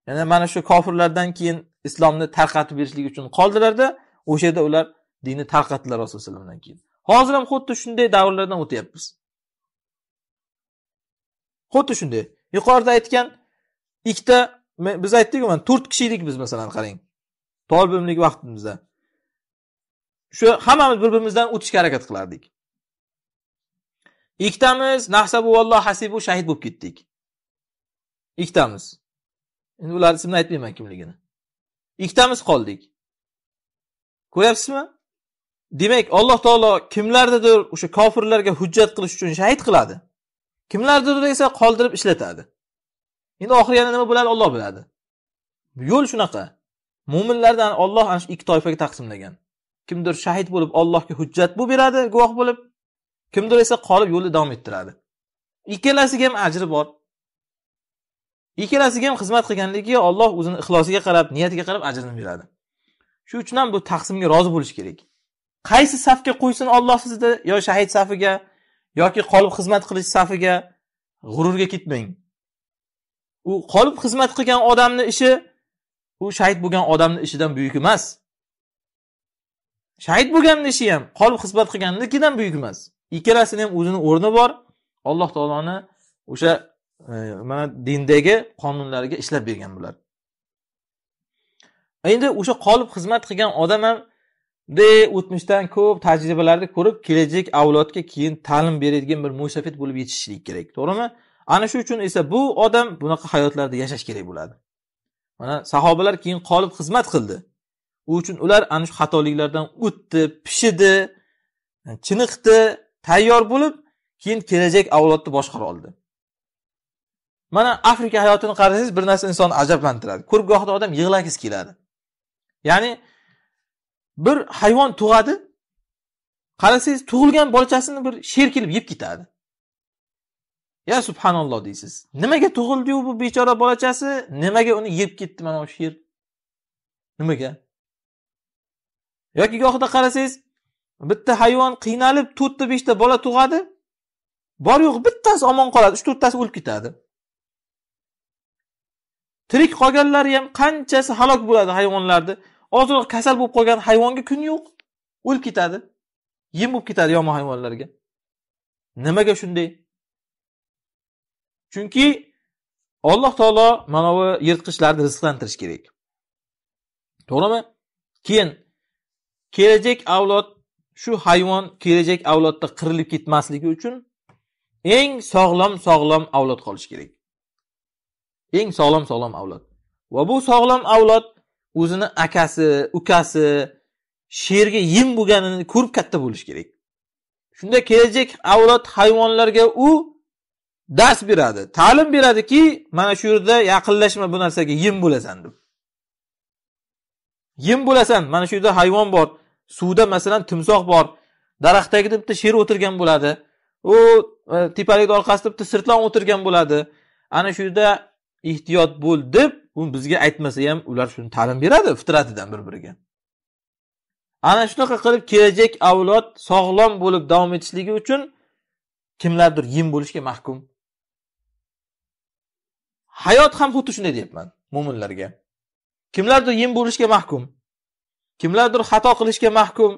yana mana shu kofirlardan keyin islomni tarqatib berishlik uchun qoldilarda o'sha yerda ular dinni tarqatdilar rasululloh alayhivasallamdan keyin hozir ham xuddi shunday davrlardan o'tyapmiz xuddi shunday yuqorida aytgan ikkita biz aytdikku mana to'rt edik biz masalan qarang tolbimlik vaqtimizda shu hammamiz bir birimizdan o'tishga harakat qilardik ikkitamiz nahsabu alloh hasibu shahid bo'lib ketdik ikkitamiz endi ularni ismini aytmayman kimligini ikkitamiz qoldik ko'ryapsizmi demak alloh taolo kimlarnidir o'sha kofirlarga hujjat qilish uchun shahid qiladi kimlardir esa qoldirib ishlatadi endi oxiri yana nima bo'ladi olloh biladi yo'l shunaqa mo'minlardan olloh ana shu ikki toifaga taqsimlagan kimdir shahid bo'lib ollohga hujjat bo'lib beradi guvoh bo'lib kimdir esa qolib yo'lda davom ettiradi ikkalasiga ham ajri bor ikkalasiga ham xizmat qilganligi olloh o'zini ixlosiga qarab niyatiga qarab ajrini beradi shu uchun ham bu taqsimga rozi bo'lish kerak qaysi safga qo'ysin Alloh sizni yo shahid safiga yoki qolib xizmat qilish safiga g'ururga ketmang u qolib xizmat qilgan odamni ishi u shahid bo'lgan odamni ishidan buyuk emas shahid bo'lganni ishi ham qolib xizmat qilgannikidan buyuk emas ikkalasini ham o'zini o'rni bor alloh taoloni o'sha e, mana dindagi qonunlariga ishlab bergan bular endi o'sha qolib xizmat qilgan odam ham de o'tmishdan ko'p tajribalarni ko'rib kelajak avlodga keyin ta'lim beradigan bir mo'ysafid bo'lib yetishishlik kerak to'g'rimi ana shu uchun esa bu odam bunaqa hayotlarda yashash kerak bo'ladi mana sahobalar keyin qolib xizmat qildi u uchun ular ana shu xatoliklardan o'tdi pishidi chiniqdi tayyor bo'lib keyin kelajak avlodni boshqara oldi mana afrika hayotini qarasangiz bir narsa insonni ajablantiradi ko'rib gohida odam yig'lagisi keladi ya'ni bir hayvon tug'adi qarasangiz tug'ilgan bolachasini bir sher kelib yeb ketadi ya subhanalloh deysiz nimaga tug'ildiyu bu bechora bolachasi nimaga uni yeb ketdi mana shu sher nimaga yoki gohida qarasangiz bitta hayvon qiynalib to'rtta beshta bola tug'adi bor yo'q bittasi omon qoladi uch to'rttasi o'lib ketadi tirik qolganlari ham qanchasi halok bo'ladi hayvonlarni ozroq kasal bo'lib qolgan hayvonga kun yo'q o'lib ketadi yem bo'lib ketadi yomon hayvonlarga nimaga shunday chunki alloh taolo mana bu yirtqichlarni rizqlantirish kerak to'g'rimi keyin kelajak avlod shu hayvon kelajak avlodda qirilib ketmasligi uchun eng sog'lom sog'lom avlod qolishi kerak eng sog'lom sog'lom avlod va bu sog'lom avlod o'zini akasi ukasi sherga yem bo'lganini ko'rib katta bo'lish kerak shunda kelajak avlod hayvonlarga u dars beradi ta'lim beradiki mana shu yerda yaqinlashma bu narsaga yem bo'lasan deb yem bo'lasan mana shu yerda hayvon bor suvda masalan timsoh bor daraxt tagida bitta sher o'tirgan bo'ladi u e, tepalikni orqasida bitta sirtlon o'tirgan bo'ladi ana shu yerda ehtiyot bo'l deb u bizga aytmasa ham ular shuni ta'lim beradi fitratidan bir biriga ana shunaqa qilib kelajak avlod sog'lom bo'lib davom etishligi uchun kimlardir yem bo'lishga mahkum hayot ham xuddi shunday deyapman mo'minlarga kimlardir yem bo'lishga mahkum kimlardir xato qilishga mahkum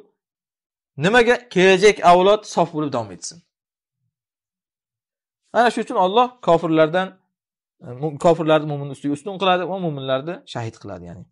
nimaga kelajak avlod sof bo'lib davom etsin ana shuning uchun olloh kofirlardan kofirlarni mo'min ustiga ustun qiladi va mo'minlarni shahid qiladi ya'ni